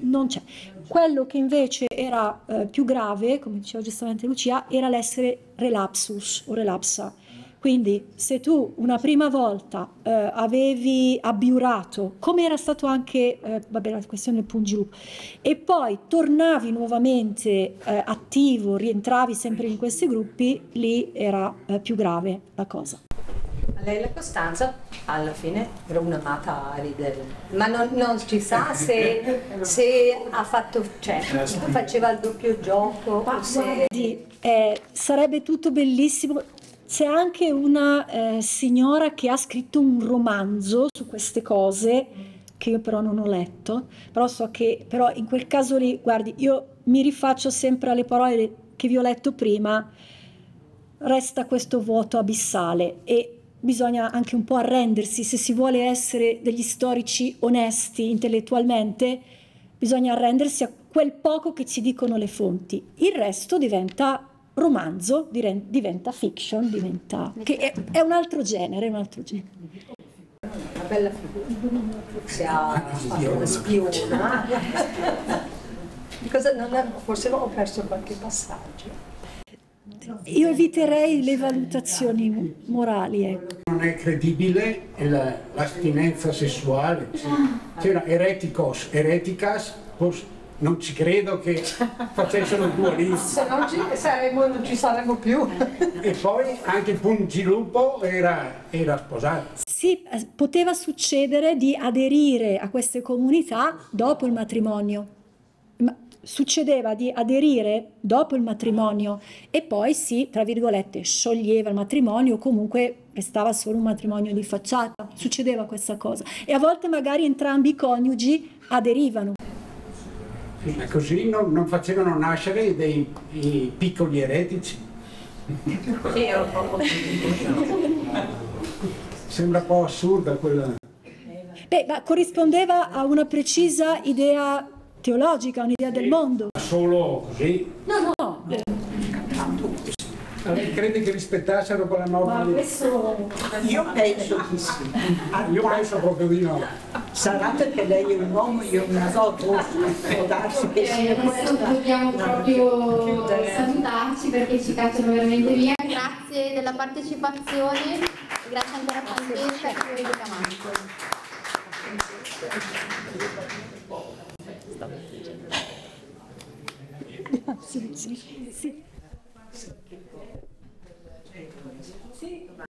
non c'è. Quello che invece era eh, più grave, come diceva giustamente Lucia, era l'essere relapsus o relapsa quindi se tu una prima volta eh, avevi abbiurato, come era stato anche, eh, vabbè la questione del pungilup, e poi tornavi nuovamente eh, attivo, rientravi sempre in questi gruppi, lì era eh, più grave la cosa. Lei la Costanza alla fine era un'amata a ridere, ma non, non si sa se, se, ha fatto, cioè, certo. faceva il doppio gioco. Se... Di, eh, sarebbe tutto bellissimo c'è anche una eh, signora che ha scritto un romanzo su queste cose che io però non ho letto, però so che però in quel caso lì, guardi, io mi rifaccio sempre alle parole che vi ho letto prima, resta questo vuoto abissale e bisogna anche un po' arrendersi se si vuole essere degli storici onesti intellettualmente, bisogna arrendersi a quel poco che ci dicono le fonti. Il resto diventa romanzo diventa fiction, diventa, che è, è, un altro genere, un altro genere. Una bella figura, si ha una spiona. forse ho perso qualche passaggio. Io eviterei le valutazioni morali. Ecco. Non è credibile l'astinenza sessuale. C'era ereticos, ereticas, non ci credo che facessero il duolista. Se non ci saremmo, non ci saremmo più. e poi anche Pungilupo era, era sposato. Sì, eh, poteva succedere di aderire a queste comunità dopo il matrimonio. Ma succedeva di aderire dopo il matrimonio e poi si, tra virgolette, scioglieva il matrimonio o comunque restava solo un matrimonio di facciata. Succedeva questa cosa. E a volte magari entrambi i coniugi aderivano così non, non facevano nascere dei piccoli eretici. Sì, un po' Sembra un po' assurda quella. Beh, ma corrispondeva a una precisa idea teologica, un'idea sì, del mondo. Solo così? No, no. no crede che rispettassero quella norma? Ma questo... Io penso che sì. Ah, io penso proprio di no. Sarà perché lei è un uomo, io non so, può darsi che eh, sia questo. Dobbiamo proprio salutarci perché ci cacciano veramente via. Grazie della partecipazione, grazie ancora a Francesca e Federica Manco. Sì, sì, sì. Sim.